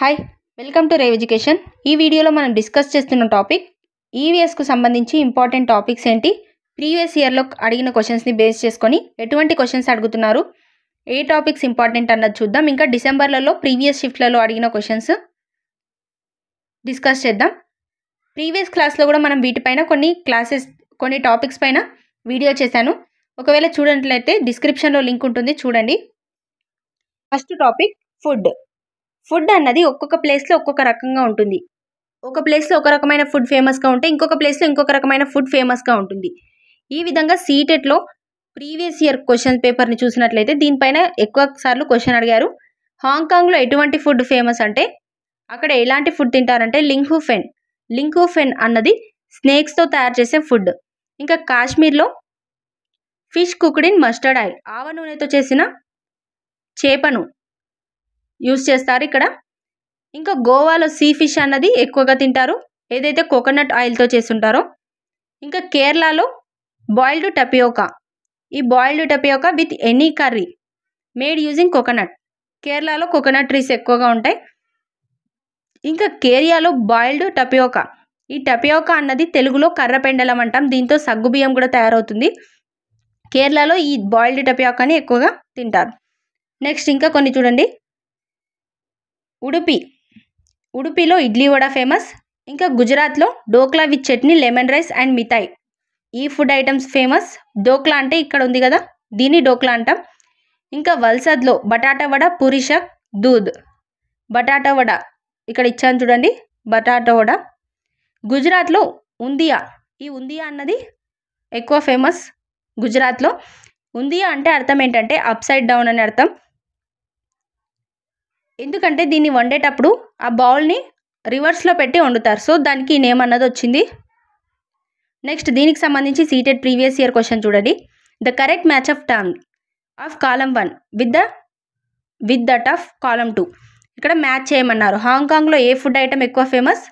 hi welcome to Rave Education ఈ వీడియోలో మనం డిస్కస్ చేస్తున్న టాపిక్ ఈవీఎస్కు e సంబంధించి ఇంపార్టెంట్ టాపిక్స్ ఏంటి ప్రీవియస్ ఇయర్లో అడిగిన క్వశ్చన్స్ని బేస్ చేసుకొని ఎటువంటి క్వశ్చన్స్ అడుగుతున్నారు ఏ టాపిక్స్ ఇంపార్టెంట్ అన్నది చూద్దాం ఇంకా డిసెంబర్లలో ప్రీవియస్ షిఫ్ట్లలో అడిగిన క్వశ్చన్స్ డిస్కస్ చేద్దాం ప్రీవియస్ క్లాస్లో కూడా మనం వీటిపైన కొన్ని క్లాసెస్ కొన్ని టాపిక్స్ పైన వీడియో చేశాను ఒకవేళ చూడనట్లయితే డిస్క్రిప్షన్లో లింక్ ఉంటుంది చూడండి ఫస్ట్ టాపిక్ ఫుడ్ ఫుడ్ అన్నది ఒక్కొక్క ప్లేస్లో ఒక్కొక్క రకంగా ఉంటుంది ఒక ప్లేస్లో ఒక రకమైన ఫుడ్ ఫేమస్గా ఉంటే ఇంకొక ప్లేస్లో ఇంకొక రకమైన ఫుడ్ ఫేమస్గా ఉంటుంది ఈ విధంగా సీటెట్లో ప్రీవియస్ ఇయర్ క్వశ్చన్ పేపర్ని చూసినట్లయితే దీనిపైన ఎక్కువ సార్లు క్వశ్చన్ అడిగారు హాంకాంగ్లో ఎటువంటి ఫుడ్ ఫేమస్ అంటే అక్కడ ఎలాంటి ఫుడ్ తింటారంటే లింహూఫెన్ ఫెన్ అన్నది స్నేక్స్తో తయారు చేసే ఫుడ్ ఇంకా కాశ్మీర్లో fish cooked in mustard oil ఆవ నూనెతో చేసిన చేపను యూస్ చేస్తారు ఇక్కడ ఇంకా గోవాలో సీ ఫిష్ అన్నది ఎక్కువగా తింటారు ఏదైతే కోకోనట్ ఆయిల్తో చేస్తుంటారో ఇంకా కేరళలో బాయిల్డ్ టపియోకా ఈ boiled tapioca with any curry made using coconut కేరళలో కోకోనట్ ట్రీస్ ఎక్కువగా ఉంటాయి ఇంకా కేరియాలో బాయిల్డ్ టపియోకా ఈ టపియోకా అన్నది తెలుగులో కర్రపెండలం అంటాం దీంతో సగ్గు బియ్యం కూడా తయారవుతుంది కేరళలో ఈ బాయిల్డ్ టపియోకాని ఎక్కువగా తింటారు నెక్స్ట్ ఇంకా కొన్ని చూడండి ఉడుపి ఉడుపిలో ఇడ్లీ వడ ఫేమస్ ఇంకా గుజరాత్లో dhokla with chutney lemon rice and mithai ఈ ఫుడ్ ఐటమ్స్ ఫేమస్ డోక్లా అంటే ఇక్కడ ఉంది కదా దీన్ని డోక్లా అంటాం ఇంకా వల్సద్లో బటాటా వడ పూరిషక్ దూద్ బటాటా వడ ఇక్కడ ఇచ్చాను చూడండి బటాటా వడ గుజరాత్లో ఉందియా ఈ ఉందియా అన్నది ఎక్కువ ఫేమస్ గుజరాత్లో ఉందియా అంటే అర్థం ఏంటంటే అప్ సైడ్ డౌన్ అని అర్థం ఎందుకంటే దీన్ని వండేటప్పుడు ఆ బౌల్ని రివర్స్లో పెట్టి వండుతారు సో దానికి నేమ్ అన్నది వచ్చింది నెక్స్ట్ దీనికి సంబంధించి సీటెడ్ ప్రీవియస్ ఇయర్ క్వశ్చన్ చూడండి the correct match of term of column one with the with that of column two ఇక్కడ మ్యాచ్ చేయమన్నారు హాంకాంగ్లో ఏ ఫుడ్ ఐటమ్ ఎక్కువ ఫేమస్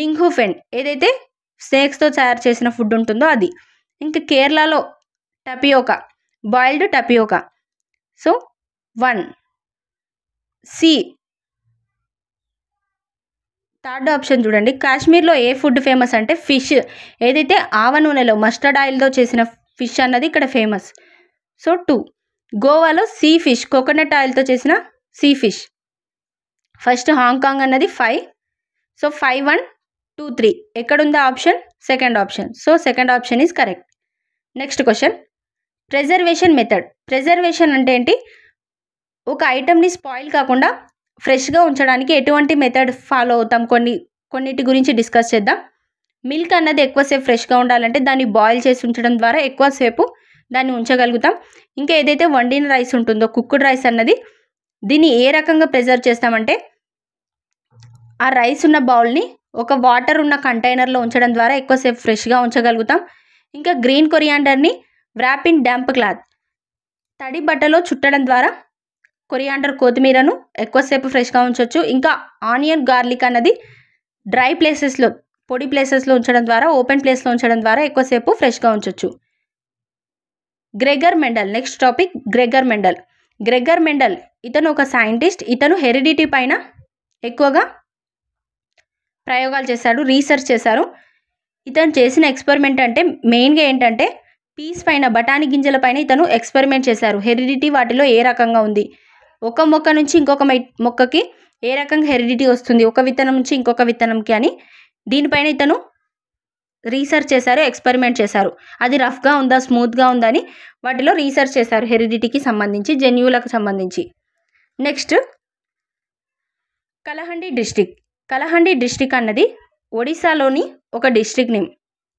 లింగ్హూ ఫెన్ ఏదైతే స్నేక్స్తో తయారు చేసిన ఫుడ్ ఉంటుందో అది ఇంకా కేరళలో tapioca boiled tapioca so one C third option చూడండి కాశ్మీర్లో ఏ ఫుడ్ ఫేమస్ అంటే ఫిష్ ఏదైతే ఆవ నూనెలో మస్టర్డ్ ఆయిల్తో చేసిన ఫిష్ అన్నది ఇక్కడ ఫేమస్ సో టూ గోవాలో సీ ఫిష్ కోకోనట్ ఆయిల్తో చేసిన సీ ఫిష్ ఫస్ట్ హాంకాంగ్ అన్నది five so five one two three ఎక్కడుందా option second option so second option is correct next question preservation method preservation అంటే ఏంటి ఒక ఐటెంని స్పాయిల్ కాకుండా ఫ్రెష్గా ఉంచడానికి ఎటువంటి మెథడ్ ఫాలో అవుతాం కొన్ని కొన్నిటి గురించి డిస్కస్ చేద్దాం మిల్క్ అన్నది ఎక్కువసేపు ఫ్రెష్గా ఉండాలంటే దాన్ని బాయిల్ చేసి ఉంచడం ద్వారా ఎక్కువసేపు దాన్ని ఉంచగలుగుతాం ఇంకా ఏదైతే వండిన రైస్ ఉంటుందో కుక్కుడ్ రైస్ అన్నది దీన్ని ఏ రకంగా ప్రిజర్వ్ చేస్తామంటే ఆ రైస్ ఉన్న బౌల్ని ఒక వాటర్ ఉన్న కంటైనర్లో ఉంచడం ద్వారా ఎక్కువసేపు ఫ్రెష్గా ఉంచగలుగుతాం ఇంకా గ్రీన్ కొరియాండర్ని వ్రాపింగ్ డ్యాంప్ క్లాత్ తడి బట్టలో చుట్టడం ద్వారా కొరియాండర్ కొత్తిమీరను ఎక్కువసేపు ఫ్రెష్గా ఉంచవచ్చు ఇంకా ఆనియన్ గార్లిక్ అన్నది డ్రై ప్లేసెస్లో పొడి ప్లేసెస్లో ఉంచడం ద్వారా ఓపెన్ ప్లేస్లో ఉంచడం ద్వారా ఎక్కువసేపు ఫ్రెష్గా ఉంచవచ్చు Gregor Mendel next topic Gregor Mendel Gregor Mendel ఇతను ఒక సైంటిస్ట్ ఇతను హెరిడిటీ పైన ఎక్కువగా ప్రయోగాలు చేశాడు రీసెర్చ్ చేశారు ఇతను చేసిన ఎక్స్పెరిమెంట్ అంటే మెయిన్గా ఏంటంటే పీస్ పైన బఠానీ గింజల పైన ఇతను ఎక్స్పెరిమెంట్ చేశారు హెరిడిటీ వాటిలో ఏ రకంగా ఉంది ఒక మొక్క నుంచి ఇంకొక మొక్కకి ఏ రకంగా హెరిడిటీ వస్తుంది ఒక విత్తనం నుంచి ఇంకొక విత్తనంకి అని దీనిపైన ఇతను రీసెర్చ్ చేశారు ఎక్స్పెరిమెంట్ చేశారు అది రఫ్గా ఉందా స్మూత్గా ఉందా అని వాటిలో రీసెర్చ్ చేశారు హెరిడిటీకి సంబంధించి జెన్యులకు సంబంధించి next Kalahandi district Kalahandi district అన్నది ఒడిశాలోని ఒక డిస్టిక్ నేమ్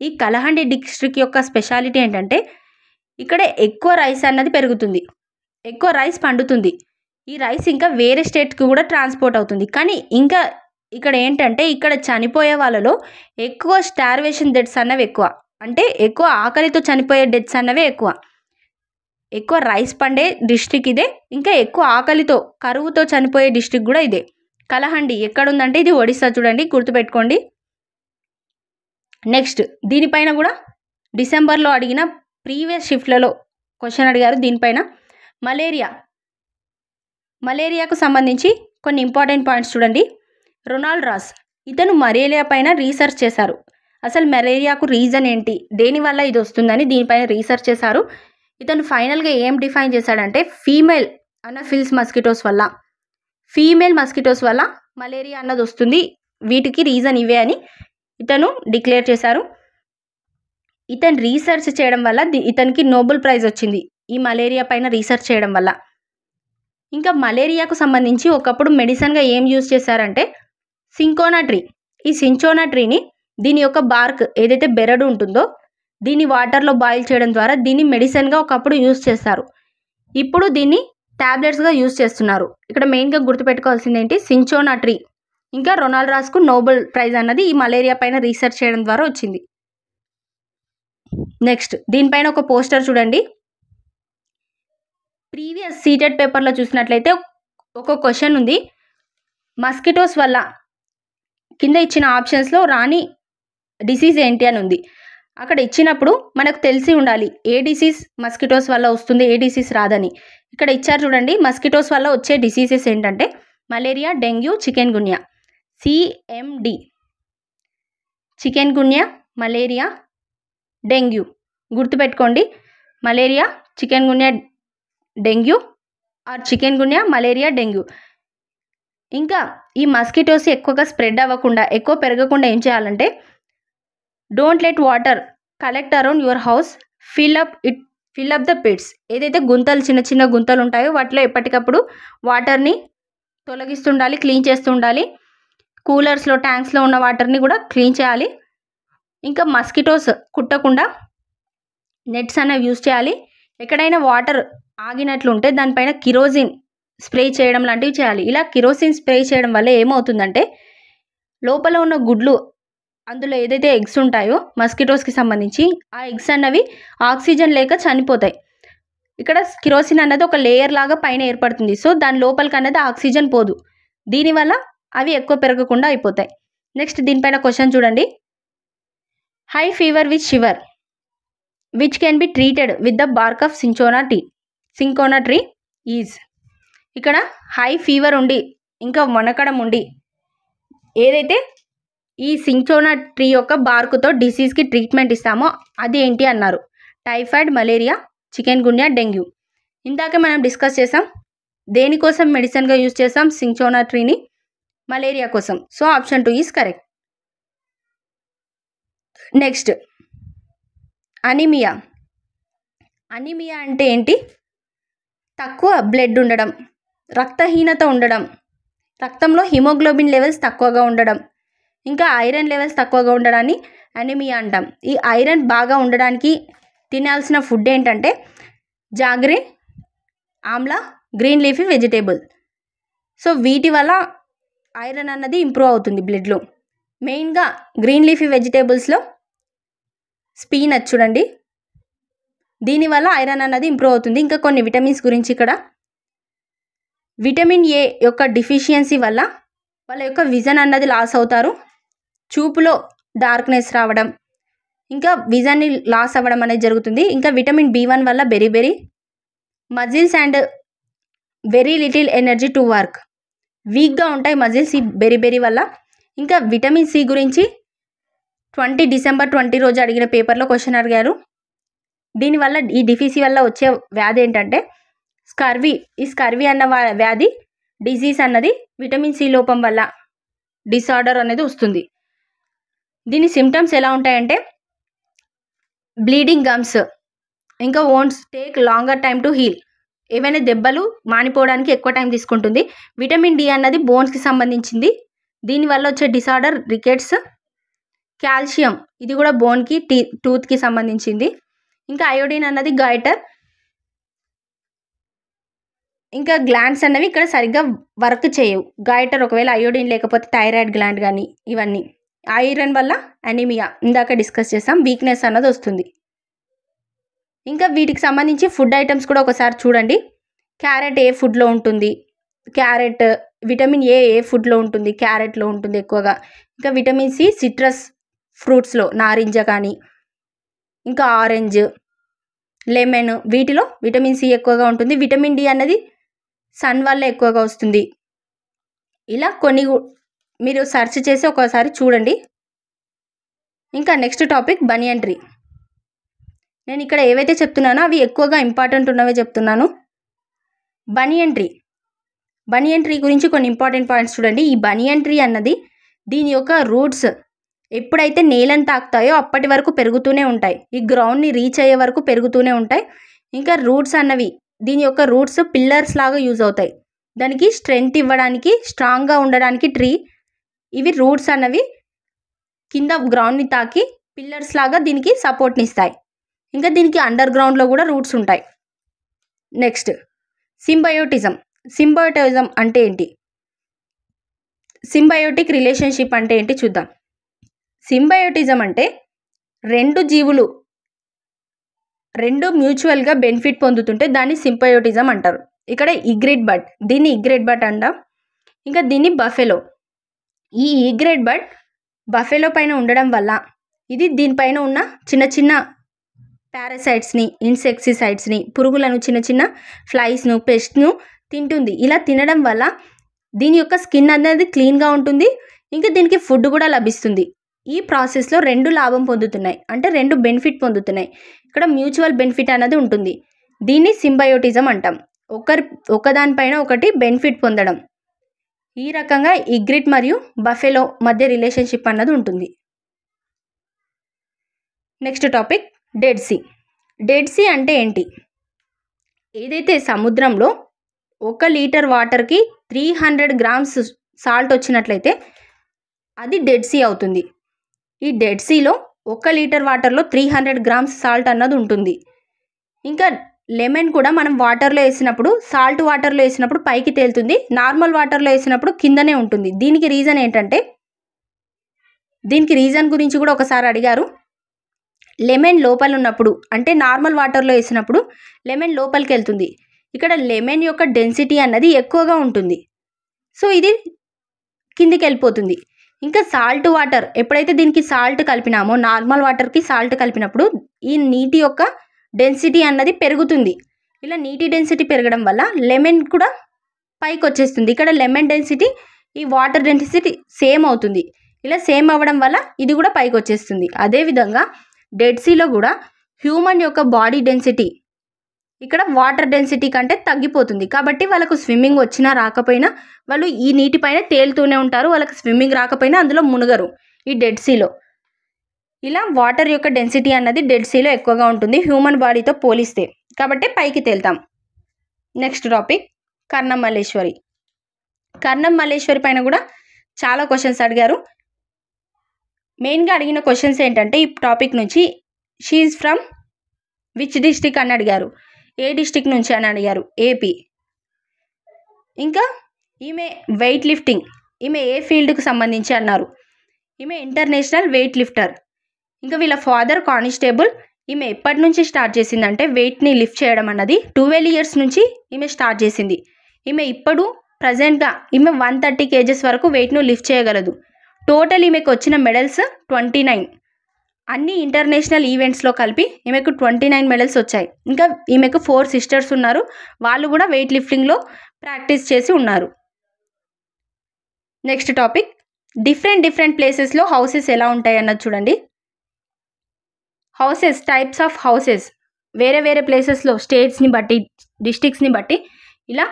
ఈ కలహండి డిస్టిక్ యొక్క స్పెషాలిటీ ఏంటంటే ఇక్కడ ఎక్కువ రైస్ అన్నది పెరుగుతుంది ఎక్కువ రైస్ పండుతుంది ఈ రైస్ ఇంకా వేరే స్టేట్కి కూడా ట్రాన్స్పోర్ట్ అవుతుంది కానీ ఇంకా ఇక్కడ ఏంటంటే ఇక్కడ చనిపోయే వాళ్ళలో ఎక్కువ స్టార్వేషన్ డెత్స్ అన్నవి ఎక్కువ అంటే ఎక్కువ ఆకలితో చనిపోయే డెత్స్ అన్నవే ఎక్కువ ఎక్కువ రైస్ పండే డిస్టిక్ ఇదే ఇంకా ఎక్కువ ఆకలితో కరువుతో చనిపోయే డిస్టిక్ కూడా ఇదే కలహండి ఎక్కడుందంటే ఇది ఒడిస్సా చూడండి గుర్తుపెట్టుకోండి నెక్స్ట్ దీనిపైన కూడా డిసెంబర్లో అడిగిన ప్రీవియస్ షిఫ్ట్లలో క్వశ్చన్ అడిగారు దీనిపైన మలేరియా మలేరియాకు సంబంధించి కొన్ని ఇంపార్టెంట్ పాయింట్స్ చూడండి రొనాల్డ్ రాస్ ఇతను మలేరియా పైన రీసెర్చ్ చేశారు అసలు మలేరియాకు రీజన్ ఏంటి దేనివల్ల ఇది వస్తుందని దీనిపైన రీసెర్చ్ చేశారు ఇతను ఫైనల్గా ఏం డిఫైన్ చేశాడంటే ఫీమేల్ అన్న ఫిల్స్ మస్కిటోస్ వల్ల ఫీమేల్ మస్కిటోస్ వల్ల మలేరియా అన్నది వస్తుంది వీటికి రీజన్ ఇవే అని ఇతను డిక్లేర్ చేశారు ఇతను రీసెర్చ్ చేయడం వల్ల ఇతనికి నోబెల్ ప్రైజ్ వచ్చింది ఈ మలేరియా పైన రీసెర్చ్ చేయడం వల్ల ఇంకా మలేరియాకు సంబంధించి ఒకప్పుడు మెడిసిన్గా ఏం యూజ్ చేశారంటే సింకోనా ట్రీ ఈ సించోనా ట్రీని దీని యొక్క బార్క్ ఏదైతే బెరడు ఉంటుందో దీన్ని వాటర్లో బాయిల్ చేయడం ద్వారా దీన్ని మెడిసిన్గా ఒకప్పుడు యూజ్ చేస్తారు ఇప్పుడు దీన్ని ట్యాబ్లెట్స్గా యూజ్ చేస్తున్నారు ఇక్కడ మెయిన్గా గుర్తుపెట్టుకోవాల్సింది ఏంటి సించోనా ట్రీ ఇంకా రొనాల్డ్ రాస్కు నోబెల్ ప్రైజ్ అన్నది ఈ మలేరియా పైన రీసెర్చ్ చేయడం ద్వారా వచ్చింది నెక్స్ట్ దీనిపైన ఒక పోస్టర్ చూడండి ప్రీవియస్ సీటెడ్ పేపర్లో చూసినట్లయితే ఒక క్వశ్చన్ ఉంది మస్కిటోస్ వల్ల కింద ఇచ్చిన ఆప్షన్స్లో రాని డిసీజ్ ఏంటి అని ఉంది అక్కడ ఇచ్చినప్పుడు మనకు తెలిసి ఉండాలి ఏ డిసీజ్ మస్కిటోస్ వల్ల వస్తుంది ఏ డిసీజ్ రాదని ఇక్కడ ఇచ్చారు చూడండి మస్కిటోస్ వల్ల వచ్చే డిసీజెస్ ఏంటంటే malaria dengue chikungunya CMD chikungunya malaria dengue గుర్తుపెట్టుకోండి malaria chikungunya dengue or chikungunya malaria dengue ఇంకా ఈ మస్కిటోస్ ఎక్కువగా స్ప్రెడ్ అవ్వకుండా ఎక్కువ పెరగకుండా ఏం చేయాలంటే don't let water collect around your house fill up it fill up the pits ఏదైతే గుంతలు చిన్న చిన్న గుంతలు ఉంటాయో వాటిలో ఎప్పటికప్పుడు వాటర్ని తొలగిస్తుండాలి క్లీన్ చేస్తుండాలి కూలర్స్లో ట్యాంక్స్లో ఉన్న వాటర్ని కూడా క్లీన్ చేయాలి ఇంకా మస్కిటోస్ కుట్టకుండా నెట్స్ అనేవి యూజ్ చేయాలి ఎక్కడైనా వాటర్ ఆగినట్లుంటే దానిపైన కిరోజిన్ స్ప్రే చేయడం లాంటివి చేయాలి ఇలా కిరోసిన్ స్ప్రే చేయడం వల్ల ఏమవుతుందంటే లోపల ఉన్న గుడ్లు అందులో ఏదైతే ఎగ్స్ ఉంటాయో మస్కిటోస్కి సంబంధించి ఆ ఎగ్స్ అన్నవి ఆక్సిజన్ లేక చనిపోతాయి ఇక్కడ కిరోసిన్ అన్నది ఒక లేయర్ లాగా పైన ఏర్పడుతుంది సో దాని లోపలికి అన్నది ఆక్సిజన్ పోదు దీనివల్ల అవి ఎక్కువ పెరగకుండా అయిపోతాయి నెక్స్ట్ దీనిపైన క్వశ్చన్ చూడండి high fever with shiver which can be treated with the bark of cinchona tree cinchona tree is ఇక్కడ హై ఫీవర్ ఉండి ఇంకా వనకడం ఉండి ఏదైతే ఈ సించోనా ట్రీ యొక్క బార్కుతో డిసీజ్కి ట్రీట్మెంట్ ఇస్తామో అది ఏంటి అన్నారు typhoid malaria chikungunya dengue ఇందాకే మనం డిస్కస్ చేసాం దేనికోసం మెడిసిన్గా యూజ్ చేస్తాం సించోనా ట్రీని మలేరియా కోసం so option two is correct next anaemia anaemia అంటే ఏంటి తక్కువ బ్లడ్ ఉండడం రక్తహీనత ఉండడం రక్తంలో హిమోగ్లోబిన్ లెవెల్స్ తక్కువగా ఉండడం ఇంకా ఐరన్ లెవెల్స్ తక్కువగా ఉండడాన్ని అనిమియా అంటాం ఈ ఐరన్ బాగా ఉండడానికి తినాల్సిన ఫుడ్ ఏంటంటే jaggery amla green leafy vegetable so వీటి వల్ల ఐరన్ అన్నది ఇంప్రూవ్ అవుతుంది బ్లడ్లో మెయిన్గా గ్రీన్ లీఫీ వెజిటేబుల్స్లో స్పీనచ్ చూడండి దీనివల్ల ఐరన్ అన్నది ఇంప్రూవ్ అవుతుంది ఇంకా కొన్ని విటమిన్స్ గురించి ఇక్కడ విటమిన్ ఏ యొక్క డిఫిషియన్సీ వల్ల వాళ్ళ యొక్క విజన్ అన్నది లాస్ అవుతారు చూపులో డార్క్నెస్ రావడం ఇంకా విజన్ని లాస్ అవ్వడం అనేది జరుగుతుంది ఇంకా విటమిన్ బి వన్ వల్ల beriberi muscles and very little energy to work వీక్గా ఉంటాయి మజిల్స్ ఈ బెరీ బెరీ వల్ల ఇంకా విటమిన్ సి గురించి ట్వంటీ డిసెంబర్ ట్వంటీ రోజు అడిగిన పేపర్లో క్వశ్చన్ అడిగారు దీనివల్ల ఈ డిఫీసీ వల్ల వచ్చే వ్యాధి ఏంటంటే స్కర్వీ ఈ స్కర్వీ అన్న వ్యాధి డిసీజ్ అన్నది విటమిన్ సి లోపం వల్ల డిసార్డర్ అనేది వస్తుంది దీని సిమ్టమ్స్ ఎలా ఉంటాయంటే బ్లీడింగ్ గమ్స్ ఇంకా wounds take longer time to heal ఏవైనా దెబ్బలు మానిపోవడానికి ఎక్కువ టైం తీసుకుంటుంది విటమిన్ డి అన్నది బోన్స్కి సంబంధించింది దీనివల్ల వచ్చే డిసార్డర్ రికెట్స్ కాల్షియం ఇది కూడా బోన్కి టీ టూత్కి సంబంధించింది ఇంకా అయోడిన్ అన్నది గైటర్ ఇంకా గ్లాండ్స్ అన్నవి ఇక్కడ సరిగ్గా వర్క్ చేయవు గైటర్ ఒకవేళ అయోడిన్ లేకపోతే థైరాయిడ్ గ్లాండ్ కానీ ఇవన్నీ ఐరన్ వల్ల అనీమియా ఇందాక డిస్కస్ చేసాం వీక్నెస్ అన్నది వస్తుంది ఇంకా వీటికి సంబంధించి ఫుడ్ ఐటమ్స్ కూడా ఒకసారి చూడండి క్యారెట్ ఏ ఫుడ్లో ఉంటుంది క్యారెట్ విటమిన్ ఏ ఏ ఫుడ్లో ఉంటుంది క్యారెట్లో ఉంటుంది ఎక్కువగా ఇంకా విటమిన్ సి సిట్రస్ ఫ్రూట్స్లో నారింజ కానీ ఇంకా ఆరెంజ్ లెమన్ వీటిలో విటమిన్ సి ఎక్కువగా ఉంటుంది విటమిన్ డి అన్నది సన్ వల్ల ఎక్కువగా వస్తుంది ఇలా కొన్ని మీరు సెర్చ్ చేసి ఒకసారి చూడండి ఇంకా నెక్స్ట్ టాపిక్ బనియన్ ట్రీ నేను ఇక్కడ ఏవైతే చెప్తున్నానో అవి ఎక్కువగా ఇంపార్టెంట్ ఉన్నవే చెప్తున్నాను బనియన్ ట్రీ బనియన్ ట్రీ గురించి కొన్ని ఇంపార్టెంట్ పాయింట్స్ చూడండి ఈ బనియన్ ట్రీ అన్నది దీని యొక్క రూట్స్ ఎప్పుడైతే నేలను తాకుతాయో అప్పటి వరకు పెరుగుతూనే ఉంటాయి ఈ గ్రౌండ్ని రీచ్ అయ్యే వరకు పెరుగుతూనే ఉంటాయి ఇంకా రూట్స్ అన్నవి దీని యొక్క రూట్స్ పిల్లర్స్ లాగా యూజ్ అవుతాయి దానికి స్ట్రెంగ్త్ ఇవ్వడానికి స్ట్రాంగ్గా ఉండడానికి ట్రీ ఇవి రూట్స్ అన్నవి కింద గ్రౌండ్ని తాకి పిల్లర్స్ లాగా దీనికి సపోర్ట్ని ఇస్తాయి ఇంకా దీనికి అండర్ గ్రౌండ్లో కూడా రూట్స్ ఉంటాయి నెక్స్ట్ సింబయోటిజం సింబయోటిజం అంటే ఏంటి సింబయోటిక్ రిలేషన్షిప్ అంటే ఏంటి చూద్దాం సింబయోటిజం అంటే రెండు జీవులు రెండు మ్యూచువల్గా బెనిఫిట్ పొందుతుంటే దాన్ని సింపయోటిజం అంటారు ఇక్కడ ఇగ్రెడ్ బట్ దీన్ని ఇగ్రెడ్ బట్ అంటాం ఇంకా దీన్ని బఫెలో ఈ ఈగ్రెడ్ బట్ బఫెలో పైన ఉండడం వల్ల ఇది దీనిపైన ఉన్న చిన్న చిన్న పారాసైడ్స్ని ఇన్సెక్సిసైడ్స్ని పురుగులను చిన్న చిన్న ఫ్లైస్ను పెస్ట్ను తింటుంది ఇలా తినడం వల్ల దీని యొక్క స్కిన్ అనేది క్లీన్గా ఉంటుంది ఇంకా దీనికి ఫుడ్ కూడా లభిస్తుంది ఈ ప్రాసెస్లో రెండు లాభం పొందుతున్నాయి అంటే రెండు బెనిఫిట్ పొందుతున్నాయి ఇక్కడ మ్యూచువల్ బెనిఫిట్ అనేది ఉంటుంది దీన్ని సింబయోటిజం అంటాం ఒకరి ఒకదానిపైన ఒకటి బెనిఫిట్ పొందడం ఈ రకంగా ఇగ్రిట్ మరియు బఫెలో మధ్య రిలేషన్షిప్ అన్నది ఉంటుంది next topic Dead Sea Dead Sea అంటే ఏంటి ఏదైతే సముద్రంలో ఒక లీటర్ వాటర్కి త్రీ హండ్రెడ్ గ్రామ్స్ సాల్ట్ వచ్చినట్లయితే అది డెడ్ సి అవుతుంది ఈ డెడ్ సీలో ఒక లీటర్ వాటర్లో త్రీ హండ్రెడ్ గ్రామ్స్ సాల్ట్ అన్నది ఉంటుంది ఇంకా లెమన్ కూడా మనం వాటర్లో వేసినప్పుడు సాల్ట్ వాటర్లో వేసినప్పుడు పైకి తేలుతుంది నార్మల్ వాటర్లో వేసినప్పుడు కిందనే ఉంటుంది దీనికి రీజన్ ఏంటంటే దీనికి రీజన్ గురించి కూడా ఒకసారి అడిగారు లెమన్ లోపల ఉన్నప్పుడు అంటే నార్మల్ వాటర్లో వేసినప్పుడు లెమన్ లోపలికి వెళ్తుంది ఇక్కడ లెమన్ యొక్క డెన్సిటీ అన్నది ఎక్కువగా ఉంటుంది సో ఇది కిందికి వెళ్ళిపోతుంది ఇంకా సాల్ట్ వాటర్ ఎప్పుడైతే దీనికి సాల్ట్ కలిపినామో నార్మల్ వాటర్కి సాల్ట్ కలిపినప్పుడు ఈ నీటి యొక్క డెన్సిటీ అన్నది పెరుగుతుంది ఇలా నీటి డెన్సిటీ పెరగడం వల్ల లెమన్ కూడా పైకి వచ్చేస్తుంది ఇక్కడ లెమన్ డెన్సిటీ ఈ వాటర్ డెన్సిటీ సేమ్ అవుతుంది ఇలా సేమ్ అవ్వడం వల్ల ఇది కూడా పైకి వచ్చేస్తుంది అదేవిధంగా డెడ్సీలో కూడా హ్యూమన్ యొక్క బాడీ డెన్సిటీ ఇక్కడ వాటర్ డెన్సిటీ కంటే తగ్గిపోతుంది కాబట్టి వాళ్ళకు స్విమ్మింగ్ వచ్చినా రాకపోయినా వాళ్ళు ఈ నీటిపైన తేలుతూనే ఉంటారు వాళ్ళకి స్విమ్మింగ్ రాకపోయినా అందులో మునగరు ఈ డెడ్ సీలో ఇలా వాటర్ యొక్క డెన్సిటీ అన్నది డెడ్ సీలో ఎక్కువగా ఉంటుంది హ్యూమన్ బాడీతో పోలిస్తే కాబట్టి పైకి తేల్తాం నెక్స్ట్ టాపిక్ కర్ణం మల్లేశ్వరి కర్ణం మల్లేశ్వరి పైన కూడా చాలా క్వశ్చన్స్ అడిగారు మెయిన్గా అడిగిన క్వశ్చన్స్ ఏంటంటే ఈ టాపిక్ నుంచి షీఈ్ ఫ్రమ్ విచ్ డిస్టిక్ అని అడిగారు ఏ డిస్టిక్ నుంచి అని అడిగారు ఏపీ ఇంకా ఈమె వెయిట్ లిఫ్టింగ్ ఈమె ఏ ఫీల్డ్కు సంబంధించి అన్నారు ఈమె ఇంటర్నేషనల్ వెయిట్ లిఫ్టర్ ఇంకా వీళ్ళ ఫాదర్ కానిస్టేబుల్ ఈమె ఎప్పటి నుంచి స్టార్ట్ చేసిందంటే వెయిట్ని లిఫ్ట్ చేయడం అన్నది ట్వెల్వ్ ఇయర్స్ నుంచి ఈమె స్టార్ట్ చేసింది ఈమె ఇప్పుడు ప్రజెంట్గా ఈమె వన్ థర్టీ కేజెస్ వరకు వెయిట్ను లిఫ్ట్ చేయగలదు టోటల్ ఈమెకు వచ్చిన మెడల్స్ ట్వంటీ నైన్ అన్ని ఇంటర్నేషనల్ ఈవెంట్స్లో కలిపి ఈమెకు ట్వంటీ నైన్ మెడల్స్ వచ్చాయి ఇంకా ఈమెకు ఫోర్ సిస్టర్స్ ఉన్నారు వాళ్ళు కూడా వెయిట్ లిఫ్టింగ్లో ప్రాక్టీస్ చేసి ఉన్నారు నెక్స్ట్ టాపిక్ డిఫరెంట్ డిఫరెంట్ ప్లేసెస్లో హౌసెస్ ఎలా ఉంటాయి అన్నది చూడండి హౌసెస్ టైప్స్ ఆఫ్ హౌసెస్ వేరే వేరే ప్లేసెస్లో స్టేట్స్ని బట్టి డిస్టిక్స్ని బట్టి ఇలా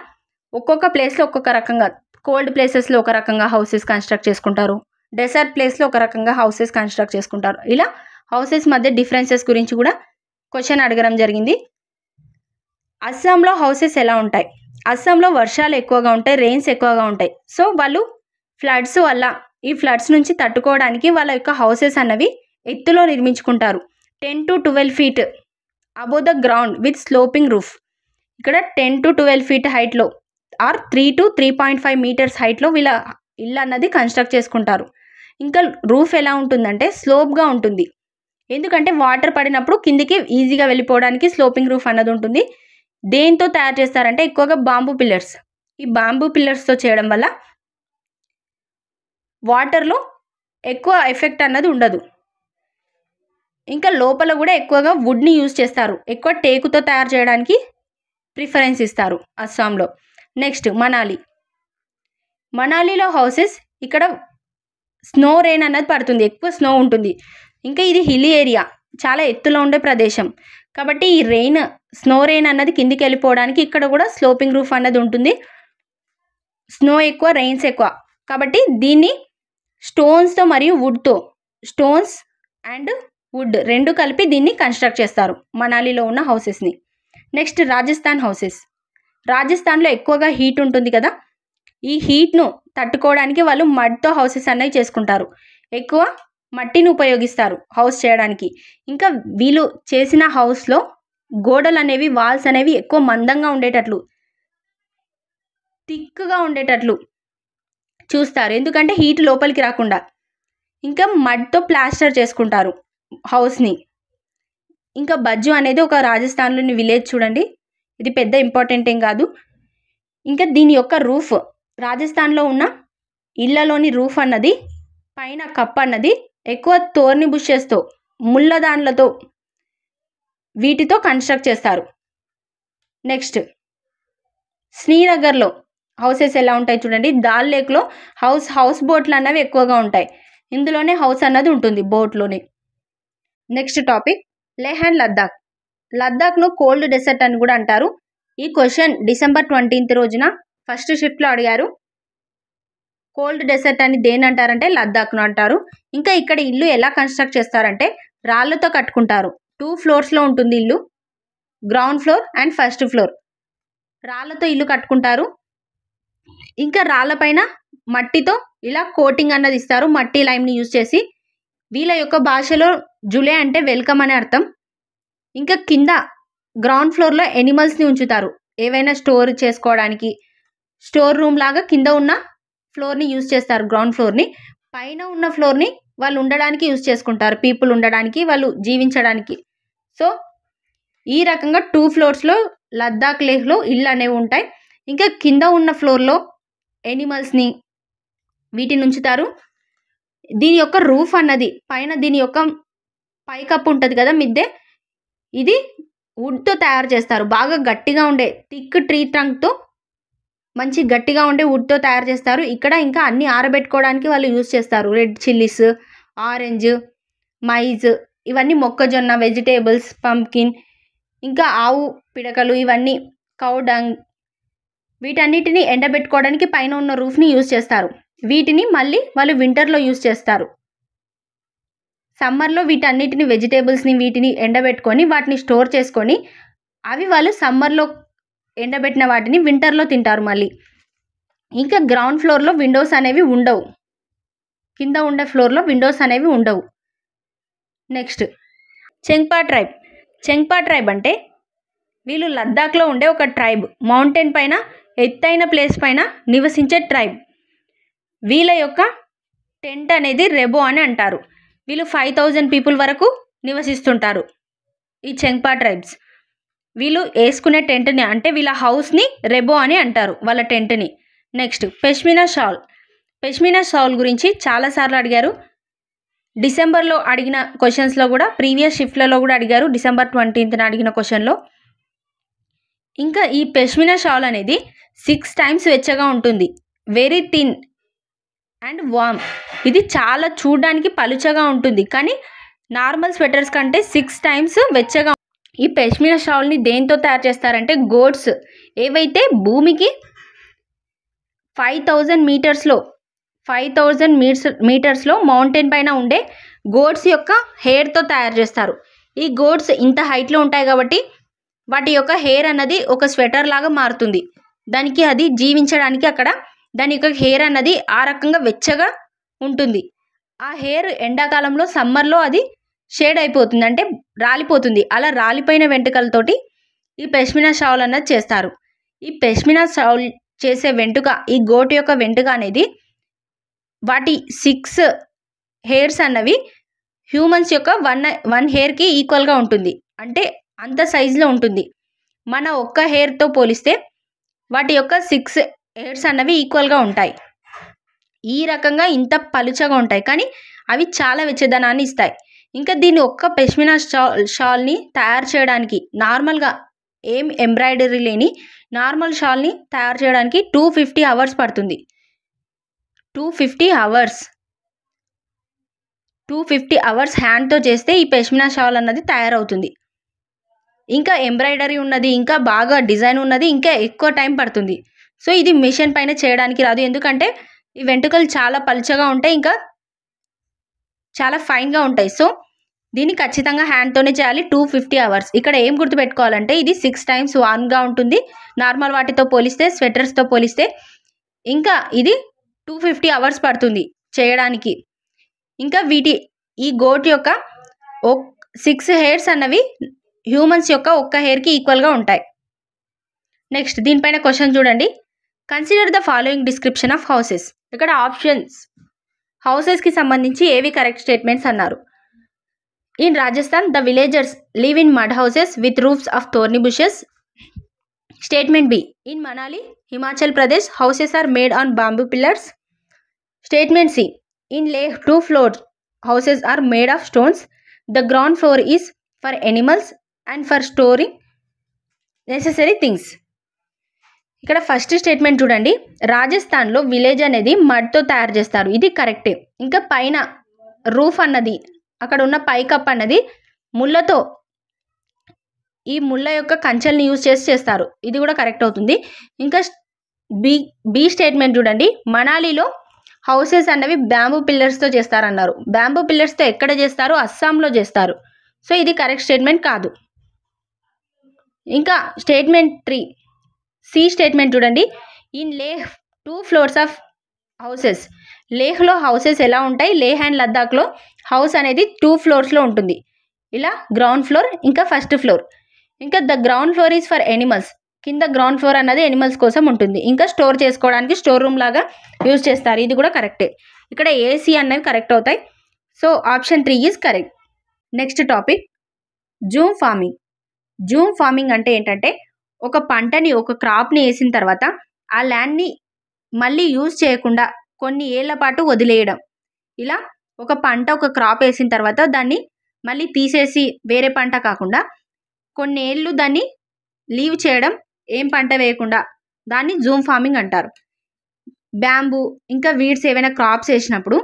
ఒక్కొక్క ప్లేస్లో ఒక్కొక్క రకంగా కోల్డ్ ప్లేసెస్లో ఒక రకంగా హౌసెస్ కన్స్ట్రక్ట్ చేసుకుంటారు డెసర్ట్ ప్లేస్లో ఒక రకంగా హౌసెస్ కన్స్ట్రక్ట్ చేసుకుంటారు ఇలా హౌసెస్ మధ్య డిఫరెన్సెస్ గురించి కూడా క్వశ్చన్ అడగడం జరిగింది అస్సాంలో హౌసెస్ ఎలా ఉంటాయి అస్సాంలో వర్షాలు ఎక్కువగా ఉంటాయి రెయిన్స్ ఎక్కువగా ఉంటాయి సో వాళ్ళు ఫ్లడ్స్ వల్ల ఈ ఫ్లడ్స్ నుంచి తట్టుకోవడానికి వాళ్ళ యొక్క హౌసెస్ అన్నవి ఎత్తులో నిర్మించుకుంటారు ten to twelve feet above the ground with sloping roof ఇక్కడ టెన్ టు ట్వెల్వ్ ఫీట్ హైట్లో or three to three point five metres హైట్లో వీళ్ళ ఇల్లు అన్నది కన్స్ట్రక్ట్ చేసుకుంటారు ఇంకా రూఫ్ ఎలా ఉంటుందంటే స్లోప్గా ఉంటుంది ఎందుకంటే వాటర్ పడినప్పుడు కిందికి ఈజీగా వెళ్ళిపోవడానికి స్లోపింగ్ రూఫ్ అన్నది ఉంటుంది దేంతో తయారు చేస్తారంటే ఎక్కువగా బాంబు పిల్లర్స్ ఈ బాంబు పిల్లర్స్తో చేయడం వల్ల వాటర్లో ఎక్కువ ఎఫెక్ట్ అన్నది ఉండదు ఇంకా లోపల కూడా ఎక్కువగా వుడ్ని యూజ్ చేస్తారు ఎక్కువ టేకుతో తయారు చేయడానికి ప్రిఫరెన్స్ ఇస్తారు అస్సాంలో నెక్స్ట్ మనాలి మనాలిలో హౌసెస్ ఇక్కడ స్నో రెయిన్ అన్నది పడుతుంది ఎక్కువ స్నో ఉంటుంది ఇంకా ఇది హిల్ ఏరియా చాలా ఎత్తులో ఉండే ప్రదేశం కాబట్టి ఈ రెయిన్ స్నో రెయిన్ అన్నది కిందికి వెళ్ళిపోవడానికి ఇక్కడ కూడా స్లోపింగ్ రూఫ్ అన్నది ఉంటుంది స్నో ఎక్కువ రెయిన్స్ ఎక్కువ కాబట్టి దీన్ని స్టోన్స్తో మరియు వుడ్తో స్టోన్స్ అండ్ వుడ్ రెండు కలిపి దీన్ని కన్స్ట్రక్ట్ చేస్తారు మనాలిలో ఉన్న హౌసెస్ని నెక్స్ట్ రాజస్థాన్ హౌసెస్ రాజస్థాన్లో ఎక్కువగా హీట్ ఉంటుంది కదా ఈ హీట్ను తట్టుకోవడానికి వాళ్ళు మడ్తో హౌసెస్ అనేవి చేసుకుంటారు ఎక్కువ మట్టిని ఉపయోగిస్తారు హౌస్ చేయడానికి ఇంకా వీళ్ళు చేసిన హౌస్లో గోడలు అనేవి వాల్స్ అనేవి ఎక్కువ మందంగా ఉండేటట్లు థిక్గా ఉండేటట్లు చూస్తారు ఎందుకంటే హీట్ లోపలికి రాకుండా ఇంకా మడ్తో ప్లాస్టర్ చేసుకుంటారు హౌస్ని ఇంకా బజ్జు అనేది ఒక రాజస్థాన్లోని విలేజ్ చూడండి ఇది పెద్ద ఇంపార్టెంట్ ఏం కాదు ఇంకా దీని యొక్క రూఫ్ రాజస్థాన్లో ఉన్న ఇళ్లలోని రూఫ్ అన్నది పైన కప్ అన్నది ఎక్కువ తోర్ని బుషెస్తో ముళ్ళ వీటితో కన్స్ట్రక్ట్ చేస్తారు నెక్స్ట్ శ్రీనగర్లో హౌసెస్ ఎలా ఉంటాయి చూడండి దాల్ లేక్లో హౌస్ హౌస్ బోట్లు అన్నవి ఎక్కువగా ఉంటాయి ఇందులోనే హౌస్ అన్నది ఉంటుంది బోట్లోనే next topic Leh and Ladakh లద్దాఖ్ను కోల్డ్ డెసర్ట్ అని కూడా అంటారు ఈ క్వశ్చన్ డిసెంబర్ ట్వంటీన్త్ రోజున ఫస్ట్ షిఫ్ట్లో అడిగారు కోల్డ్ డెసర్ట్ అని దేని అంటారంటే లద్దాఖ్ను అంటారు ఇంకా ఇక్కడ ఇల్లు ఎలా కన్స్ట్రక్ట్ చేస్తారంటే రాళ్ళతో కట్టుకుంటారు టూ ఫ్లోర్స్లో ఉంటుంది ఇల్లు ground floor and first floor రాళ్ళతో ఇల్లు కట్టుకుంటారు ఇంకా రాళ్ళపైన మట్టితో ఇలా కోటింగ్ అన్నది ఇస్తారు మట్టి లైమ్ని యూజ్ చేసి వీళ్ళ యొక్క భాషలో జులే అంటే వెల్కమ్ అనే అర్థం ఇంకా కింద గ్రౌండ్ ఫ్లోర్లో ఎనిమల్స్ని ఉంచుతారు ఏవైనా స్టోర్ చేసుకోవడానికి స్టోర్ రూమ్ లాగా కింద ఉన్న ఫ్లోర్ని యూజ్ చేస్తారు గ్రౌండ్ ఫ్లోర్ని పైన ఉన్న ఫ్లోర్ని వాళ్ళు ఉండడానికి యూజ్ చేసుకుంటారు పీపుల్ ఉండడానికి వాళ్ళు జీవించడానికి సో ఈ రకంగా టూ ఫ్లోర్స్లో లద్దాఖ్ లేహ్లో ఇళ్ళు అనేవి ఉంటాయి ఇంకా కింద ఉన్న ఫ్లోర్లో ఎనిమల్స్ని వీటిని ఉంచుతారు దీని యొక్క రూఫ్ అన్నది పైన దీని యొక్క పైకప్పు ఉంటుంది కదా మిద్దె ఇది వుడ్తో తయారు చేస్తారు బాగా గట్టిగా ఉండే థిక్ ట్రీ ట్రంక్తో మంచి గట్టిగా ఉండే వుడ్తో తయారు చేస్తారు ఇక్కడ ఇంకా అన్ని ఆరబెట్టుకోవడానికి వాళ్ళు యూజ్ చేస్తారు రెడ్ చిల్లీస్ ఆరెంజ్ మైజ్ ఇవన్నీ మొక్కజొన్న వెజిటేబుల్స్ పంకిన్ ఇంకా ఆవు పిడకలు ఇవన్నీ కౌ డంగ్ వీటన్నిటిని ఎండబెట్టుకోవడానికి పైన ఉన్న రూఫ్ని యూజ్ చేస్తారు వీటిని మళ్ళీ వాళ్ళు వింటర్లో యూజ్ చేస్తారు సమ్మర్లో వీటన్నిటిని వెజిటేబుల్స్ని వీటిని ఎండబెట్టుకొని వాటిని స్టోర్ చేసుకొని అవి వాళ్ళు సమ్మర్లో ఎండబెట్టిన వాటిని వింటర్లో తింటారు మళ్ళీ ఇంకా గ్రౌండ్ ఫ్లోర్లో విండోస్ అనేవి ఉండవు కింద ఉండే ఫ్లోర్లో విండోస్ అనేవి ఉండవు next Changpa tribe Changpa tribe అంటే వీళ్ళు లద్దాఖ్లో ఉండే ఒక ట్రైబ్ మౌంటైన్ పైన ఎత్తైన ప్లేస్ పైన నివసించే ట్రైబ్ వీళ్ళ యొక్క టెంట్ అనేది రెబో అని అంటారు వీళ్ళు ఫైవ్ థౌజండ్ పీపుల్ వరకు నివసిస్తుంటారు ఈ చెంగ్పా ట్రైబ్స్ వీళ్ళు వేసుకునే టెంట్ని అంటే వీళ్ళ హౌస్ని రెబో అని అంటారు వాళ్ళ టెంట్ని next pashmina shawl pashmina shawl గురించి చాలాసార్లు అడిగారు డిసెంబర్లో అడిగిన క్వశ్చన్స్లో కూడా ప్రీవియస్ షిఫ్ట్లలో కూడా అడిగారు డిసెంబర్ ట్వంటీన్త్న అడిగిన క్వశ్చన్లో ఇంకా ఈ పెష్మినా షాల్ అనేది సిక్స్ టైమ్స్ వెచ్చగా ఉంటుంది వెరీ థిన్ అండ్ వామ్ ఇది చాలా చూడడానికి పలుచగా ఉంటుంది కానీ నార్మల్ స్వెటర్స్ కంటే సిక్స్ టైమ్స్ వెచ్చగా ఈ పశ్మిన షాల్ని దేంతో తయారు చేస్తారంటే గోడ్స్ ఏవైతే భూమికి ఫైవ్ థౌజండ్ మీటర్స్లో ఫైవ్ థౌజండ్ మీటర్స్ మీటర్స్లో మౌంటైన్ పైన ఉండే గోడ్స్ యొక్క హెయిర్తో తయారు చేస్తారు ఈ గోడ్స్ ఇంత హైట్లో ఉంటాయి కాబట్టి వాటి యొక్క హెయిర్ అన్నది ఒక స్వెటర్ లాగా మారుతుంది దానికి అది జీవించడానికి అక్కడ దాని యొక్క హెయిర్ అన్నది ఆ రకంగా వెచ్చగా ఉంటుంది ఆ హెయిర్ ఎండాకాలంలో సమ్మర్లో అది షేడ్ అయిపోతుంది అంటే రాలిపోతుంది అలా రాలిపోయిన వెంటుకలతోటి ఈ పెష్మినా షావుల్ అన్నది చేస్తారు ఈ పెష్మినా షావుల్ చేసే వెంటుక ఈ గోటు యొక్క వెంటుక అనేది వాటి సిక్స్ హెయిర్స్ అన్నవి హ్యూమన్స్ యొక్క వన్ వన్ హెయిర్కి ఈక్వల్గా ఉంటుంది అంటే అంత సైజులో ఉంటుంది మన ఒక్క హెయిర్తో పోలిస్తే వాటి యొక్క సిక్స్ హెయిర్స్ అన్నవి ఈక్వల్గా ఉంటాయి ఈ రకంగా ఇంత పలుచగా ఉంటాయి కానీ అవి చాలా వెచ్చదనాన్ని ఇస్తాయి ఇంకా దీన్ని ఒక్క పష్మినా షాల్ షాల్ని తయారు చేయడానికి నార్మల్గా ఏం ఎంబ్రాయిడరీ లేని నార్మల్ షాల్ని తయారు చేయడానికి టూ ఫిఫ్టీ అవర్స్ పడుతుంది two fifty hours two fifty hours హ్యాండ్తో చేస్తే ఈ పష్మినా షాల్ అన్నది తయారవుతుంది ఇంకా ఎంబ్రాయిడరీ ఉన్నది ఇంకా బాగా డిజైన్ ఉన్నది ఇంకా ఎక్కువ టైం పడుతుంది సో ఇది మిషన్ పైన చేయడానికి రాదు ఎందుకంటే ఈ వెంట్రుకలు చాలా పలుచగా ఉంటాయి ఇంకా చాలా ఫైన్గా ఉంటాయి సో దీన్ని ఖచ్చితంగా హ్యాండ్తోనే చేయాలి టూ ఫిఫ్టీ అవర్స్ ఇక్కడ ఏం గుర్తుపెట్టుకోవాలంటే ఇది సిక్స్ టైమ్స్ వాన్గా ఉంటుంది నార్మల్ వాటితో పోలిస్తే స్వెటర్స్తో పోలిస్తే ఇంకా ఇది టూ ఫిఫ్టీ అవర్స్ పడుతుంది చేయడానికి ఇంకా వీటి ఈ గోట్ యొక్క సిక్స్ హెయిర్స్ అన్నవి హ్యూమన్స్ యొక్క ఒక్క హెయిర్కి ఈక్వల్గా ఉంటాయి నెక్స్ట్ దీనిపైన క్వశ్చన్ చూడండి consider the following description of houses ఇక్కడ ఆప్షన్స్ హౌసెస్కి సంబంధించి ఏవి కరెక్ట్ స్టేట్మెంట్స్ అన్నారు in Rajasthan the villagers live in mud houses with roofs of thorny bushes statement B in Manali Himachal Pradesh houses are made on bamboo pillars statement C in Leh two floor houses are made of stones the ground floor is for animals and for storing necessary things ఇక్కడ first statement చూడండి రాజస్థాన్లో village అనేది మడ్తో తయారు చేస్తారు ఇది కరెక్టే ఇంకా పైన రూఫ్ అన్నది అక్కడ ఉన్న పైకప్ అన్నది ముళ్ళతో ఈ ముళ్ళ యొక్క కంచెల్ని యూజ్ చేసి చేస్తారు ఇది కూడా కరెక్ట్ అవుతుంది ఇంకా బి బి స్టేట్మెంట్ చూడండి మనాలిలో హౌసెస్ అన్నవి బ్యాంబూ పిల్లర్స్తో చేస్తారన్నారు బ్యాంబూ పిల్లర్స్తో ఎక్కడ చేస్తారు అస్సాంలో చేస్తారు సో ఇది కరెక్ట్ స్టేట్మెంట్ కాదు ఇంకా స్టేట్మెంట్ త్రీ సి స్టేట్మెంట్ చూడండి in Leh two floors of houses లేహ్లో హౌసెస్ ఎలా ఉంటాయి లేహ్ అండ్ లద్దాఖ్లో హౌస్ అనేది టూ ఫ్లోర్స్లో ఉంటుంది ఇలా గ్రౌండ్ ఫ్లోర్ ఇంకా ఫస్ట్ ఫ్లోర్ ఇంకా the ground floor is for animals కింద గ్రౌండ్ ఫ్లోర్ అన్నది ఎనిమల్స్ కోసం ఉంటుంది ఇంకా స్టోర్ చేసుకోవడానికి స్టోర్ రూమ్ లాగా యూజ్ చేస్తారు ఇది కూడా కరెక్టే ఇక్కడ ఏసీ అన్నవి కరెక్ట్ అవుతాయి so option three is correct next topic jhum farming jhum farming అంటే ఏంటంటే ఒక పంటని ఒక క్రాప్ని వేసిన తర్వాత ఆ ల్యాండ్ని మళ్ళీ యూజ్ చేయకుండా కొన్ని ఏళ్ల పాటు వదిలేయడం ఇలా ఒక పంట ఒక క్రాప్ వేసిన తర్వాత దాన్ని మళ్ళీ తీసేసి వేరే పంట కాకుండా కొన్ని ఏళ్ళు దాన్ని లీవ్ చేయడం ఏం పంట వేయకుండా దాన్ని జూమ్ ఫార్మింగ్ అంటారు బ్యాంబూ ఇంకా వీడ్స్ ఏవైనా క్రాప్స్ వేసినప్పుడు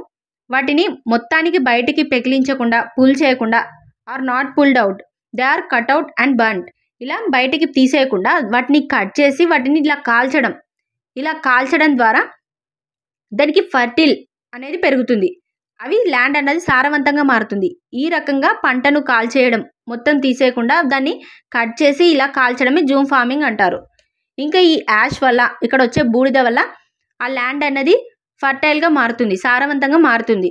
వాటిని మొత్తానికి బయటికి పెకిలించకుండా పుల్ చేయకుండా are not pulled out they are cut out and burned ఇలా బయటికి తీసేయకుండా వాటిని కట్ చేసి వాటిని ఇలా కాల్చడం ఇలా కాల్చడం ద్వారా దానికి ఫర్టిల్ అనేది పెరుగుతుంది అవి ల్యాండ్ అనేది సారవంతంగా మారుతుంది ఈ రకంగా పంటను కాల్చేయడం మొత్తం తీసేయకుండా దాన్ని కట్ చేసి ఇలా కాల్చడమే జూమ్ ఫార్మింగ్ అంటారు ఇంకా ఈ యాష్ వల్ల ఇక్కడ వచ్చే బూడిద వల్ల ఆ ల్యాండ్ అనేది ఫర్టైల్గా మారుతుంది సారవంతంగా మారుతుంది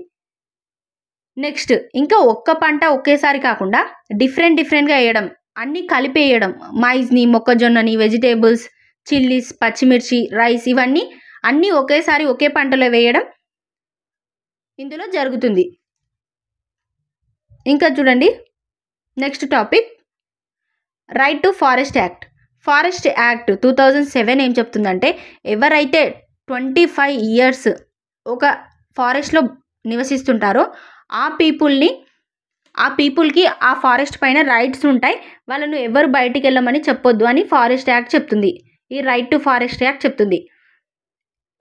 నెక్స్ట్ ఇంకా ఒక్క పంట ఒకేసారి కాకుండా డిఫరెంట్ డిఫరెంట్గా వేయడం అన్నీ కలిపేయడం మైజ్ని మొక్కజొన్నని వెజిటేబుల్స్ చిల్లీస్ పచ్చిమిర్చి రైస్ ఇవన్నీ అన్నీ ఒకేసారి ఒకే పంటలో వేయడం ఇందులో జరుగుతుంది ఇంకా చూడండి next topic right to forest act forest act two thousand seven ఏం చెప్తుందంటే ఎవరైతే ట్వంటీ ఫైవ్ ఇయర్స్ ఒక ఫారెస్ట్లో నివసిస్తుంటారో ఆ పీపుల్ని ఆ పీపుల్కి ఆ ఫారెస్ట్ పైన రైట్స్ ఉంటాయి వాళ్ళను ఎవరు బయటికి వెళ్ళమని చెప్పొద్దు అని ఫారెస్ట్ యాక్ట్ చెప్తుంది ఈ రైట్ టు ఫారెస్ట్ యాక్ట్ చెప్తుంది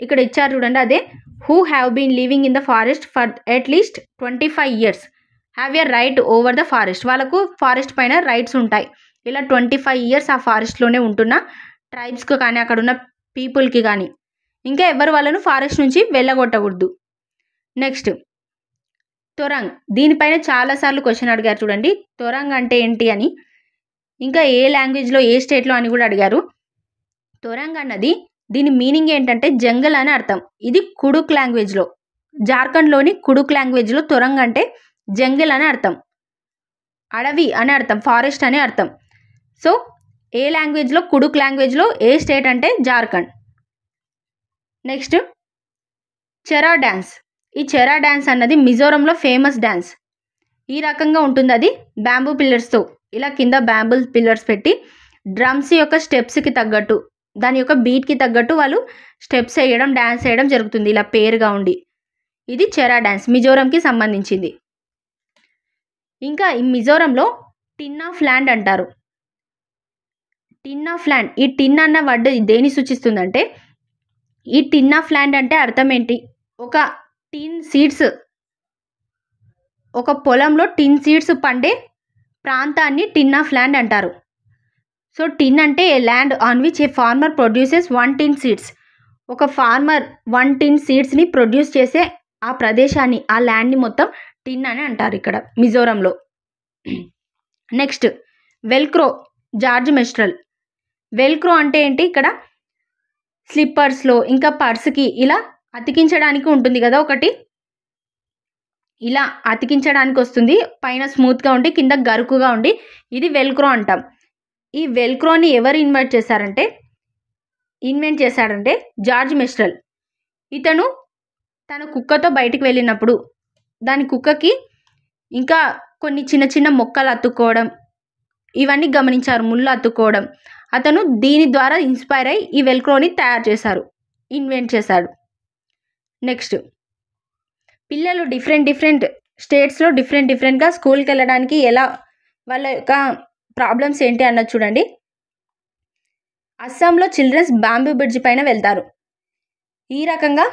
ఇక్కడ ఇచ్చారు చూడండి అదే who have been living in the forest for at least twenty five years have a right over the forest వాళ్ళకు ఫారెస్ట్ పైన రైట్స్ ఉంటాయి ఇలా ట్వంటీ ఫైవ్ ఇయర్స్ ఆ ఫారెస్ట్లోనే ఉంటున్న ట్రైబ్స్కి కానీ అక్కడ ఉన్న పీపుల్కి కానీ ఇంకా ఎవరు వాళ్ళను ఫారెస్ట్ నుంచి వెళ్ళగొట్టకూడదు నెక్స్ట్ తొరంగ్ దీనిపైన చాలాసార్లు క్వశ్చన్ అడిగారు చూడండి తొరంగ్ అంటే ఏంటి అని ఇంకా ఏ లాంగ్వేజ్లో ఏ స్టేట్లో అని కూడా అడిగారు తొరంగ్ అన్నది దీని మీనింగ్ ఏంటంటే జంగల్ అని అర్థం ఇది కుడుక్ లాంగ్వేజ్లో జార్ఖండ్లోని కుడుక్ లాంగ్వేజ్లో తొరంగ్ అంటే జంగల్ అని అర్థం అడవి అని అర్థం ఫారెస్ట్ అని అర్థం సో ఏ లాంగ్వేజ్లో కుడుక్ లాంగ్వేజ్లో ఏ స్టేట్ అంటే జార్ఖండ్ నెక్స్ట్ చెరా డ్యాన్స్ ఈ చెరా డ్యాన్స్ అన్నది మిజోరంలో ఫేమస్ డ్యాన్స్ ఈ రకంగా ఉంటుంది అది బ్యాంబూ పిల్లర్స్తో ఇలా కింద బ్యాంబూ పిల్లర్స్ పెట్టి డ్రమ్స్ యొక్క స్టెప్స్కి తగ్గట్టు దాని యొక్క బీట్కి తగ్గట్టు వాళ్ళు స్టెప్స్ వేయడం డ్యాన్స్ వేయడం జరుగుతుంది ఇలా పేరుగా ఉండి ఇది చెరా డ్యాన్స్ మిజోరంకి సంబంధించింది ఇంకా ఈ మిజోరంలో టిన్ ఆఫ్ ల్యాండ్ అంటారు టిన్ ఆఫ్ ల్యాండ్ ఈ టిన్ అన్న వర్డ్ దేని సూచిస్తుందంటే ఈ టిన్ ఆఫ్ ల్యాండ్ అంటే అర్థం ఏంటి ఒక టిన్ సీడ్స్ ఒక పొలంలో టిన్ సీడ్స్ పండే ప్రాంతాన్ని టిన్ ఆఫ్ ల్యాండ్ అంటారు సో టిన్ అంటే a land on which a farmer produces one tin seeds ఒక ఫార్మర్ వన్ టిన్ సీడ్స్ని ప్రొడ్యూస్ చేసే ఆ ప్రదేశాన్ని ఆ ల్యాండ్ని మొత్తం టిన్ అని అంటారు ఇక్కడ మిజోరంలో next Velcro George Mestral Velcro అంటే ఏంటి ఇక్కడ స్లిప్పర్స్లో ఇంకా పర్స్కి ఇలా అతికించడానికి ఉంటుంది కదా ఒకటి ఇలా అతికించడానికి వస్తుంది పైన స్మూత్గా ఉండి కింద గరుకుగా ఉండి ఇది వెల్క్రో అంటాం ఈ వెల్క్రోని ఎవరు ఇన్వైట్ చేశారంటే ఇన్వెంట్ చేశాడంటే జార్జ్ మిస్ట్రల్ ఇతను తన కుక్కతో బయటికి వెళ్ళినప్పుడు దాని కుక్కకి ఇంకా కొన్ని చిన్న చిన్న మొక్కలు అతుక్కోవడం ఇవన్నీ గమనించారు ముళ్ళు అతుక్కోవడం అతను దీని ద్వారా ఇన్స్పైర్ అయ్యి ఈ వెల్క్రోని తయారు చేశారు ఇన్వెంట్ చేశాడు నెక్స్ట్ పిల్లలు డిఫరెంట్ డిఫరెంట్ స్టేట్స్లో డిఫరెంట్ డిఫరెంట్గా స్కూల్కి వెళ్ళడానికి ఎలా వాళ్ళ యొక్క ప్రాబ్లమ్స్ ఏంటి అన్నది చూడండి అస్సాంలో చిల్డ్రన్స్ బాంబు బ్రిడ్జ్ పైన వెళ్తారు ఈ రకంగా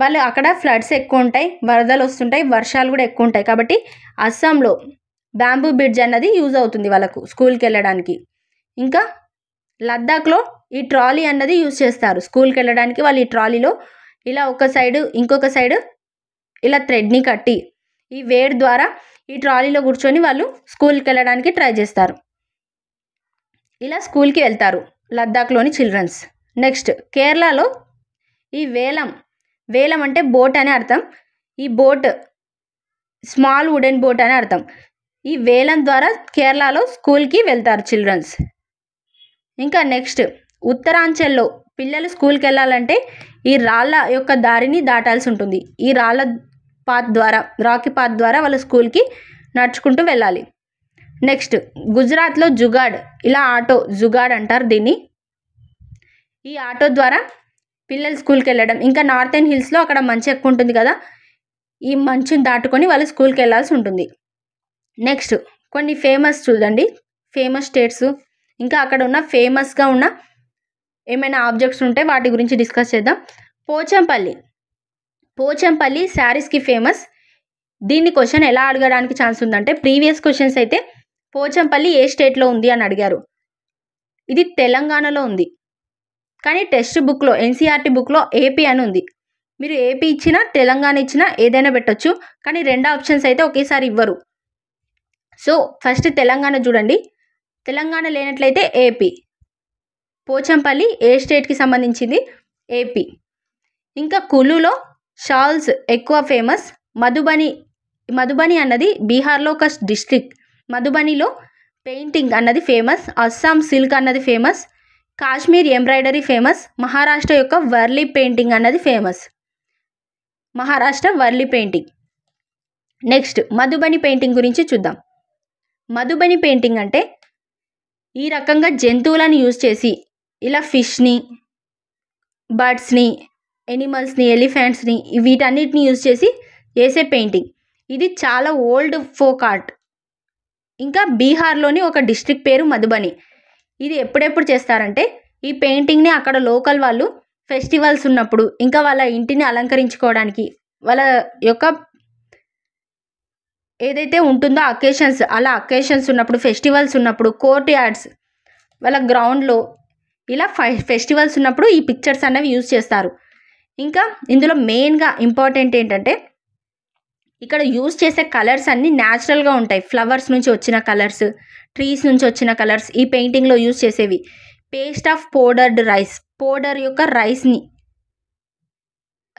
వాళ్ళు అక్కడ ఫ్లడ్స్ ఎక్కువ ఉంటాయి వరదలు వస్తుంటాయి వర్షాలు కూడా ఎక్కువ ఉంటాయి కాబట్టి అస్సాంలో బ్యాంబూ బ్రిడ్జ్ అన్నది యూజ్ అవుతుంది వాళ్ళకు స్కూల్కి వెళ్ళడానికి ఇంకా లద్దాఖ్లో ఈ ట్రాలీ అన్నది యూజ్ చేస్తారు స్కూల్కి వెళ్ళడానికి వాళ్ళు ఈ ట్రాలీలో ఇలా ఒక సైడు ఇంకొక సైడు ఇలా థ్రెడ్ని కట్టి ఈ వేడి ద్వారా ఈ ట్రాలీలో కూర్చొని వాళ్ళు స్కూల్కి వెళ్ళడానికి ట్రై చేస్తారు ఇలా స్కూల్కి వెళ్తారు లద్దాఖ్లోని చిల్డ్రన్స్ నెక్స్ట్ కేరళలో ఈ వేలం వేలం అంటే బోట్ అని అర్థం ఈ బోట్ స్మాల్ వుడెన్ బోట్ అని అర్థం ఈ వేలం ద్వారా కేరళలో స్కూల్కి వెళ్తారు చిల్డ్రన్స్ ఇంకా నెక్స్ట్ ఉత్తరాంచల్లో పిల్లలు స్కూల్కి వెళ్ళాలంటే ఈ రాళ్ళ యొక్క దారిని దాటాల్సి ఉంటుంది ఈ రాళ్ళ పాత్ ద్వారా రాకీ పాత్ ద్వారా వాళ్ళ స్కూల్కి నడుచుకుంటూ వెళ్ళాలి నెక్స్ట్ గుజరాత్లో జుగాడ్ ఇలా ఆటో జుగాడ్ అంటారు దీన్ని ఈ ఆటో ద్వారా పిల్లలు స్కూల్కి వెళ్ళడం ఇంకా నార్థెన్ హిల్స్లో అక్కడ మంచు ఎక్కువ ఉంటుంది కదా ఈ మంచుని దాటుకొని వాళ్ళు స్కూల్కి వెళ్ళాల్సి ఉంటుంది నెక్స్ట్ కొన్ని ఫేమస్ చూడండి ఫేమస్ స్టేట్స్ ఇంకా అక్కడ ఉన్న ఫేమస్గా ఉన్న ఏమైనా ఆబ్జెక్ట్స్ ఉంటే వాటి గురించి డిస్కస్ చేద్దాం పోచంపల్లి పోచంపల్లి శారీస్కి ఫేమస్ దీన్ని క్వశ్చన్ ఎలా అడగడానికి ఛాన్స్ ఉందంటే ప్రీవియస్ క్వశ్చన్స్ అయితే పోచంపల్లి ఏ స్టేట్లో ఉంది అని అడిగారు ఇది తెలంగాణలో ఉంది కానీ టెక్స్ట్ బుక్లో ఎన్సీఆర్టీ బుక్లో ఏపీ అని ఉంది మీరు ఏపీ ఇచ్చినా తెలంగాణ ఇచ్చినా ఏదైనా పెట్టచ్చు కానీ రెండు ఆప్షన్స్ అయితే ఒకేసారి ఇవ్వరు సో ఫస్ట్ తెలంగాణ చూడండి తెలంగాణ లేనట్లయితే ఏపీ పోచంపల్లి ఏ స్టేట్కి సంబంధించింది ఏపీ ఇంకా కులులో షాల్స్ ఎక్కువ ఫేమస్ మధుబని మధుబని అన్నది బీహార్లో ఒక డిస్ట్రిక్ట్ మధుబనిలో పెయింటింగ్ అన్నది ఫేమస్ అస్సాం సిల్క్ అన్నది famous Kashmir embroidery famous Maharashtra యొక్క వర్లీ పెయింటింగ్ అన్నది famous Maharashtra Warli painting next Madhubani painting గురించి చూద్దాం మధుబని పెయింటింగ్ అంటే ఈ రకంగా జంతువులను యూజ్ చేసి ఇలా ఫిష్ని బర్డ్స్ని ఎనిమల్స్ని ఎలిఫెంట్స్ని వీటన్నిటిని యూజ్ చేసి చేసే పెయింటింగ్ ఇది చాలా ఓల్డ్ ఫోక్ ఆర్ట్ ఇంకా బీహార్లోని ఒక డిస్ట్రిక్ట్ పేరు మధుబని ఇది ఎప్పుడెప్పుడు చేస్తారంటే ఈ పెయింటింగ్ని అక్కడ లోకల్ వాళ్ళు ఫెస్టివల్స్ ఉన్నప్పుడు ఇంకా వాళ్ళ ఇంటిని అలంకరించుకోవడానికి వాళ్ళ యొక్క ఏదైతే ఉంటుందో అకేషన్స్ అలా అకేషన్స్ ఉన్నప్పుడు ఫెస్టివల్స్ ఉన్నప్పుడు కోర్ట్ యార్డ్స్ వాళ్ళ గ్రౌండ్లో ఇలా ఫెస్టివల్స్ ఉన్నప్పుడు ఈ పిక్చర్స్ అనేవి యూజ్ చేస్తారు ఇంకా ఇందులో మెయిన్గా ఇంపార్టెంట్ ఏంటంటే ఇక్కడ యూజ్ చేసే కలర్స్ అన్నీ న్యాచురల్గా ఉంటాయి ఫ్లవర్స్ నుంచి వచ్చిన కలర్స్ ట్రీస్ నుంచి వచ్చిన కలర్స్ ఈ పెయింటింగ్లో యూజ్ చేసేవి paste of powdered rice powder యొక్క రైస్ని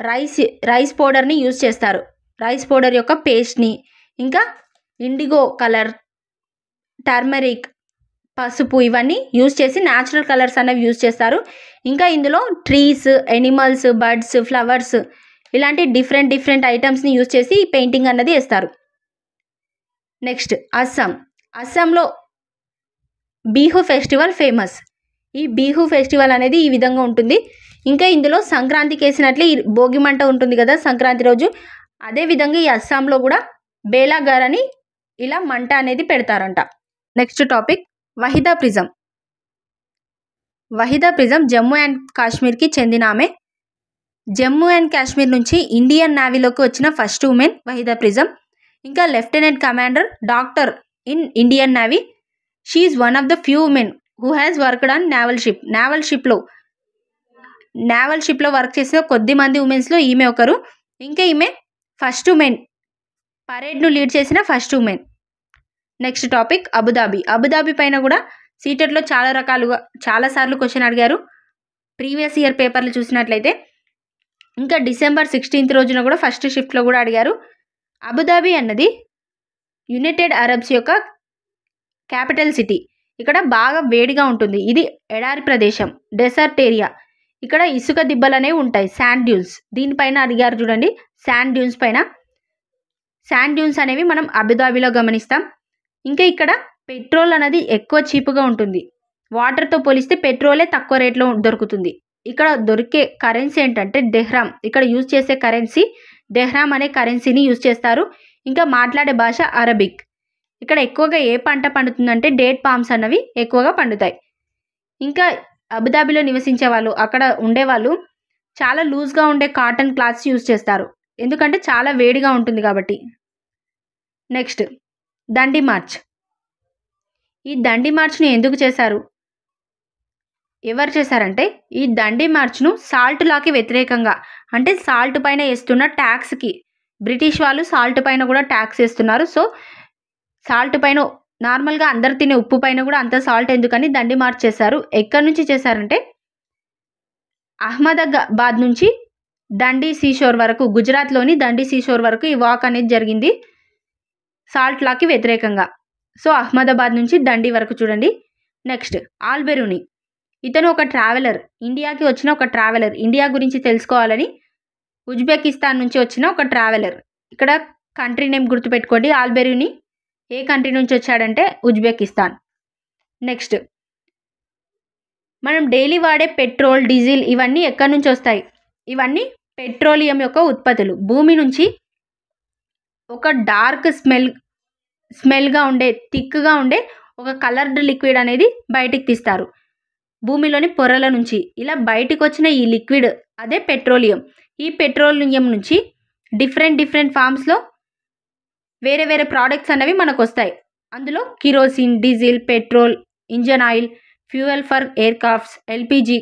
రైస్ రైస్ పౌడర్ని యూజ్ చేస్తారు రైస్ పౌడర్ యొక్క పేస్ట్ని ఇంకా ఇండిగో కలర్ టర్మరిక్ పసుపు ఇవన్నీ యూజ్ చేసి న్యాచురల్ కలర్స్ అనేవి యూజ్ చేస్తారు ఇంకా ఇందులో ట్రీస్ ఎనిమల్స్ బర్డ్స్ ఫ్లవర్స్ ఇలాంటి డిఫరెంట్ డిఫరెంట్ ఐటమ్స్ని యూజ్ చేసి పెయింటింగ్ అన్నది వేస్తారు నెక్స్ట్ అస్సాం అస్సాంలో బీహు ఫెస్టివల్ ఫేమస్ ఈ బీహు ఫెస్టివల్ అనేది ఈ విధంగా ఉంటుంది ఇంకా ఇందులో సంక్రాంతికి వేసినట్లు ఈ భోగి మంట ఉంటుంది కదా సంక్రాంతి రోజు అదేవిధంగా ఈ అస్సాంలో కూడా బేలాగారని అని ఇలా మంట అనేది పెడతారంట next topic Wahida Prism Wahida Prism Jammu and కాశ్మీర్కి చెందిన ఆమె జమ్మూ అండ్ కాశ్మీర్ నుంచి ఇండియన్ నేవీలోకి వచ్చిన ఫస్ట్ ఉమెన్ వహిదా ప్రిజం ఇంకా lieutenant commander doctor in Indian navy she one of the few women who has worked on naval ship naval షిప్లో నేవల్ షిప్లో వర్క్ చేసిన కొద్ది మంది ఉమెన్స్లో ఈమె ఒకరు ఇంకా ఈమె ఫస్ట్ ఉమెన్ పరేడ్ను లీడ్ చేసిన first women next topic Abu Dhabi Abu Dhabi పైన కూడా సీటెట్లో చాలా రకాలుగా చాలాసార్లు క్వశ్చన్ అడిగారు ప్రీవియస్ ఇయర్ పేపర్లు చూసినట్లయితే ఇంకా డిసెంబర్ సిక్స్టీన్త్ రోజున కూడా ఫస్ట్ షిఫ్ట్లో కూడా అడిగారు అబుదాబీ అన్నది యునైటెడ్ అరబ్స్ యొక్క క్యాపిటల్ సిటీ ఇక్కడ బాగా వేడిగా ఉంటుంది ఇది ఎడారి ప్రదేశం డెసర్ట్ ఏరియా ఇక్కడ ఇసుక దిబ్బలు అనేవి ఉంటాయి శాండ్ డ్యూన్స్ దీనిపైన అడిగారు చూడండి శాండ్ డ్యూన్స్ పైన శాండ్ డ్యూన్స్ అనేవి మనం అబుదాబీలో గమనిస్తాం ఇంకా ఇక్కడ పెట్రోల్ అనేది ఎక్కువ చీప్గా ఉంటుంది వాటర్తో పోలిస్తే పెట్రోలే తక్కువ రేట్లో దొరుకుతుంది ఇక్కడ దొరికే కరెన్సీ ఏంటంటే డెహ్రామ్ ఇక్కడ యూజ్ చేసే కరెన్సీ డెహ్రామ్ అనే కరెన్సీని యూజ్ చేస్తారు ఇంకా మాట్లాడే భాష అరబిక్ ఇక్కడ ఎక్కువగా ఏ పంట పండుతుందంటే డేట్ పామ్స్ అన్నవి ఎక్కువగా పండుతాయి ఇంకా అబుదాబిలో నివసించే వాళ్ళు అక్కడ ఉండేవాళ్ళు చాలా లూజ్గా ఉండే కాటన్ క్లాత్స్ యూజ్ చేస్తారు ఎందుకంటే చాలా వేడిగా ఉంటుంది కాబట్టి నెక్స్ట్ దండి మార్చ్ ఈ దండి మార్చ్ను ఎందుకు చేశారు ఎవరు చేశారంటే ఈ దండి మార్చ్ను సాల్ట్ లాకి వ్యతిరేకంగా అంటే సాల్ట్ పైన వేస్తున్న ట్యాక్స్కి బ్రిటిష్ వాళ్ళు సాల్ట్ పైన కూడా ట్యాక్స్ వేస్తున్నారు సో సాల్ట్ పైన నార్మల్గా అందరు తినే ఉప్పు పైన కూడా అంత సాల్ట్ ఎందుకని దండి మార్చ్ చేశారు ఎక్కడి నుంచి చేశారంటే అహ్మదాబాద్ నుంచి దండి సీషోర్ వరకు గుజరాత్లోని దండి సీషోర్ వరకు ఈ వాక్ అనేది జరిగింది సాల్ట్ లాకి వ్యతిరేకంగా సో అహ్మదాబాద్ నుంచి దండి వరకు చూడండి నెక్స్ట్ ఆల్బెరుని ఇతను ఒక ట్రావెలర్ ఇండియాకి వచ్చిన ఒక ట్రావెలర్ ఇండియా గురించి తెలుసుకోవాలని ఉజ్బెకిస్తాన్ నుంచి వచ్చిన ఒక ట్రావెలర్ ఇక్కడ కంట్రీ నేమ్ గుర్తుపెట్టుకోండి ఆల్బెరుని ఏ కంట్రీ నుంచి వచ్చాడంటే ఉజ్బెకిస్తాన్ నెక్స్ట్ మనం డైలీ వాడే పెట్రోల్ డీజిల్ ఇవన్నీ ఎక్కడి నుంచి వస్తాయి ఇవన్నీ పెట్రోలియం యొక్క ఉత్పత్తులు భూమి నుంచి ఒక డార్క్ స్మెల్ స్మెల్గా ఉండే థిక్గా ఉండే ఒక కలర్డ్ లిక్విడ్ అనేది బయటికి తీస్తారు భూమిలోని పొరల నుంచి ఇలా బయటకు వచ్చిన ఈ లిక్విడ్ అదే పెట్రోలియం ఈ పెట్రోలియం నుంచి డిఫరెంట్ డిఫరెంట్ ఫామ్స్లో వేరే వేరే ప్రోడక్ట్స్ అనేవి మనకు వస్తాయి అందులో kerosene diesel petrol engine oil fuel for aircrafts LPG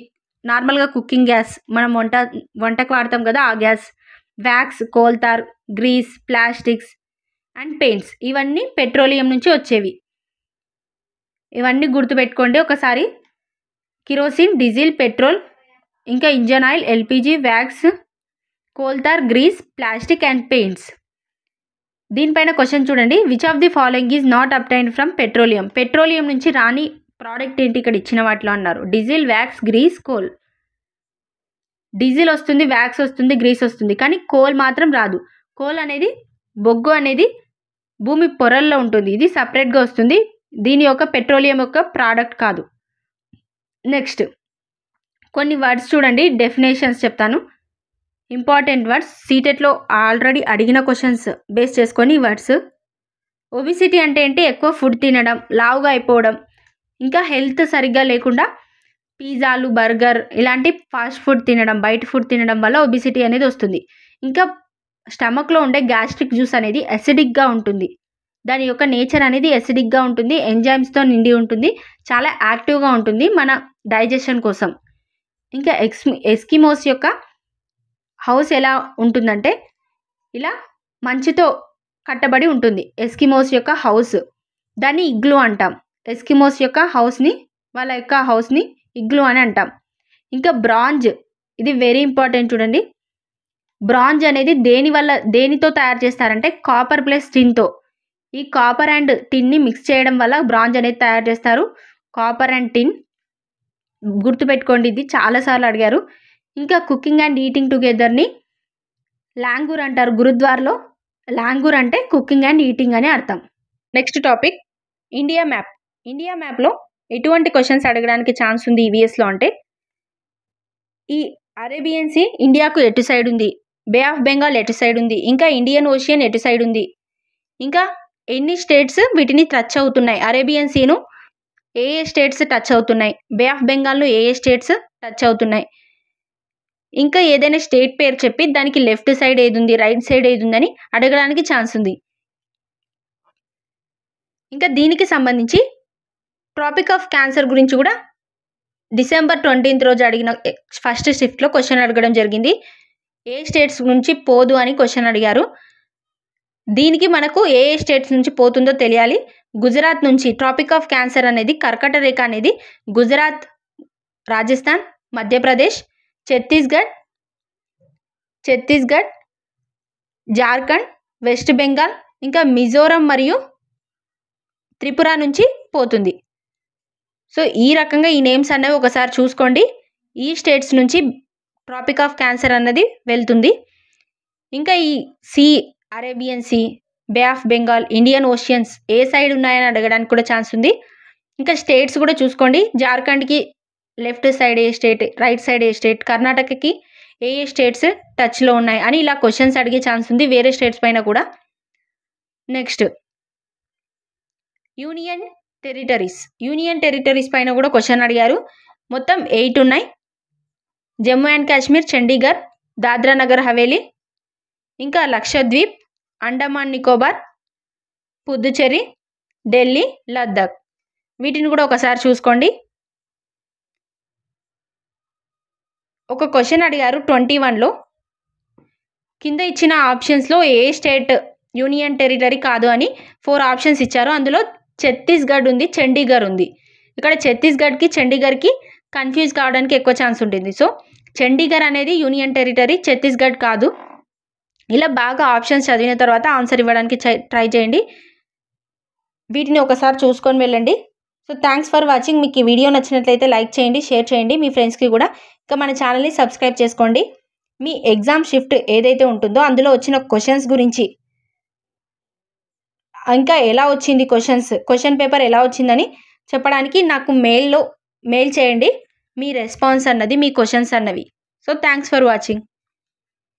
నార్మల్గా కుకింగ్ గ్యాస్ మనం వంట వంటకు వాడతాం కదా ఆ gas wax coal tar grease plastics and paints ఇవన్నీ పెట్రోలియం నుంచి వచ్చేవి ఇవన్నీ గుర్తుపెట్టుకోండి ఒకసారి కిరోసిన్ డీజిల్ పెట్రోల్ ఇంకా engine oil LPG wax coal tar grease plastic and paints దీనిపైన క్వశ్చన్ చూడండి which of the following is not obtained from petroleum petroleum నుంచి రాని ప్రోడక్ట్ ఏంటి ఇక్కడ ఇచ్చిన వాటిలో అన్నారు diesel wax grease coal diesel వస్తుంది వ్యాక్స్ వస్తుంది గ్రీస్ వస్తుంది కానీ కోల్ మాత్రం రాదు కోల్ అనేది బొగ్గు అనేది భూమి పొరల్లో ఉంటుంది ఇది సపరేట్గా వస్తుంది దీని యొక్క పెట్రోలియం యొక్క ప్రోడక్ట్ కాదు నెక్స్ట్ కొన్ని వర్డ్స్ చూడండి డెఫినేషన్స్ చెప్తాను ఇంపార్టెంట్ వర్డ్స్ సీటెట్లో ఆల్రెడీ అడిగిన క్వశ్చన్స్ బేస్ చేసుకొని వర్డ్స్ ఒబిసిటీ అంటే ఏంటి ఎక్కువ ఫుడ్ తినడం లావుగా అయిపోవడం ఇంకా హెల్త్ సరిగ్గా లేకుండా పిజ్జాలు బర్గర్ ఇలాంటి ఫాస్ట్ ఫుడ్ తినడం బయట ఫుడ్ తినడం వల్ల ఒబిసిటీ అనేది వస్తుంది ఇంకా స్టమక్లో ఉండే గ్యాస్ట్రిక్ జ్యూస్ అనేది అసిడిక్గా ఉంటుంది దాని యొక్క నేచర్ అనేది ఎసిడిక్గా ఉంటుంది ఎంజైమ్స్తో నిండి ఉంటుంది చాలా యాక్టివ్గా ఉంటుంది మన డైజెషన్ కోసం ఇంకా ఎక్స్ ఎస్కిమోస్ యొక్క హౌస్ ఎలా ఉంటుందంటే ఇలా మంచుతో కట్టబడి ఉంటుంది ఎస్కిమోస్ యొక్క హౌస్ దాన్ని ఇగ్లు అంటాం ఎస్కిమోస్ యొక్క హౌస్ని వాళ్ళ యొక్క హౌస్ని ఇగ్లు అని అంటాం ఇంకా బ్రాంజ్ ఇది వెరీ ఇంపార్టెంట్ చూడండి బ్రాంజ్ అనేది దేని వల్ల దేనితో తయారు చేస్తారంటే కాపర్ ప్లస్ టిన్తో ఈ కాపర్ అండ్ టిన్ని మిక్స్ చేయడం వల్ల బ్రాంజ్ అనేది తయారు చేస్తారు కాపర్ అండ్ టిన్ గుర్తుపెట్టుకోండి ఇది చాలాసార్లు అడిగారు ఇంకా కుకింగ్ అండ్ ఈటింగ్ టుగెదర్ని లాంగూర్ అంటారు గురుద్వార్లో లాంగూర్ అంటే కుకింగ్ అండ్ ఈటింగ్ అని అర్థం next topic India map India మ్యాప్లో ఎటువంటి క్వశ్చన్స్ అడగడానికి ఛాన్స్ ఉంది ఈవీఎస్లో అంటే ఈ అరేబియన్సీ ఇండియాకు ఎటు సైడ్ ఉంది బే ఆఫ్ బెంగాల్ ఎటు సైడ్ ఉంది ఇంకా ఇండియన్ ఓషియన్ ఎటు సైడ్ ఉంది ఇంకా ఎన్ని స్టేట్స్ వీటిని టచ్ అవుతున్నాయి అరేబియన్ సీను ఏ ఏ స్టేట్స్ టచ్ అవుతున్నాయి బే ఆఫ్ బెంగాల్ను ఏ ఏ స్టేట్స్ టచ్ అవుతున్నాయి ఇంకా ఏదైనా స్టేట్ పేరు చెప్పి దానికి లెఫ్ట్ సైడ్ ఏది ఉంది రైట్ సైడ్ ఏది ఉందని అడగడానికి ఛాన్స్ ఉంది ఇంకా దీనికి సంబంధించి ట్రాపిక్ ఆఫ్ క్యాన్సర్ గురించి కూడా డిసెంబర్ ట్వంటీన్త్ రోజు అడిగిన ఫస్ట్ షిఫ్ట్లో క్వశ్చన్ అడగడం జరిగింది ఏ స్టేట్స్ నుంచి పోదు అని క్వశ్చన్ అడిగారు దీనికి మనకు ఏ ఏ స్టేట్స్ నుంచి పోతుందో తెలియాలి గుజరాత్ నుంచి ట్రాపిక్ ఆఫ్ క్యాన్సర్ అనేది కర్కట రేఖ అనేది గుజరాత్ రాజస్థాన్ మధ్యప్రదేశ్ ఛత్తీస్గఢ్ ఛత్తీస్గఢ్ జార్ఖండ్ వెస్ట్ బెంగాల్ ఇంకా మిజోరం మరియు త్రిపుర నుంచి పోతుంది సో ఈ రకంగా ఈ నేమ్స్ అనేవి ఒకసారి చూసుకోండి ఈ స్టేట్స్ నుంచి ట్రాపిక్ ఆఫ్ క్యాన్సర్ అన్నది వెళ్తుంది ఇంకా ఈ sea Arabian sea bay of Bengal Indian oceans ఏ సైడ్ ఉన్నాయని అడగడానికి కూడా ఛాన్స్ ఉంది ఇంకా స్టేట్స్ కూడా చూసుకోండి జార్ఖండ్కి లెఫ్ట్ సైడ్ ఏ స్టేట్ రైట్ సైడ్ ఏ స్టేట్ కర్ణాటకకి ఏ ఏ స్టేట్స్ టచ్లో ఉన్నాయి అని ఇలా క్వశ్చన్స్ అడిగే ఛాన్స్ ఉంది వేరే స్టేట్స్ పైన కూడా next union territories union territories పైన కూడా క్వశ్చన్ అడిగారు మొత్తం ఎయిట్ ఉన్నాయి జమ్మూ అండ్ కాశ్మీర్ చండీగఢ్ దాద్రా నగర్ హవేలీ ఇంకా లక్షద్వీప్ అండమాన్ నికోబార్ పుదుచ్చేరి ఢిల్లీ లద్దాఖ్ వీటిని కూడా ఒకసారి చూసుకోండి ఒక క్వశ్చన్ అడిగారు ట్వంటీ వన్లో కింద ఇచ్చిన ఆప్షన్స్లో ఏ స్టేట్ యూనియన్ టెరిటరీ కాదు అని ఫోర్ ఆప్షన్స్ ఇచ్చారు అందులో ఛత్తీస్గఢ్ ఉంది చండీగఢ్ ఉంది ఇక్కడ ఛత్తీస్గఢ్కి చండీగఢ్కి కన్ఫ్యూజ్ కావడానికి ఎక్కువ ఛాన్స్ ఉంటుంది సో చండీగఢ్ అనేది యూనియన్ టెరిటరీ ఛత్తీస్గఢ్ కాదు ఇలా బాగా ఆప్షన్స్ చదివిన తర్వాత ఆన్సర్ ఇవ్వడానికి ట్రై చేయండి వీటిని ఒకసారి చూసుకొని వెళ్ళండి సో థ్యాంక్స్ ఫర్ వాచింగ్ మీకు ఈ వీడియో నచ్చినట్లయితే లైక్ చేయండి షేర్ చేయండి మీ ఫ్రెండ్స్కి కూడా ఇంకా మన ఛానల్ని సబ్స్క్రైబ్ చేసుకోండి మీ ఎగ్జామ్ షిఫ్ట్ ఏదైతే ఉంటుందో అందులో వచ్చిన క్వశ్చన్స్ గురించి ఇంకా ఎలా వచ్చింది క్వశ్చన్స్ క్వశ్చన్ పేపర్ ఎలా వచ్చిందని చెప్పడానికి నాకు మెయిల్లో మెయిల్ చేయండి మీ రెస్పాన్స్ అన్నది మీ క్వశ్చన్స్ అన్నవి సో థ్యాంక్స్ ఫర్ వాచింగ్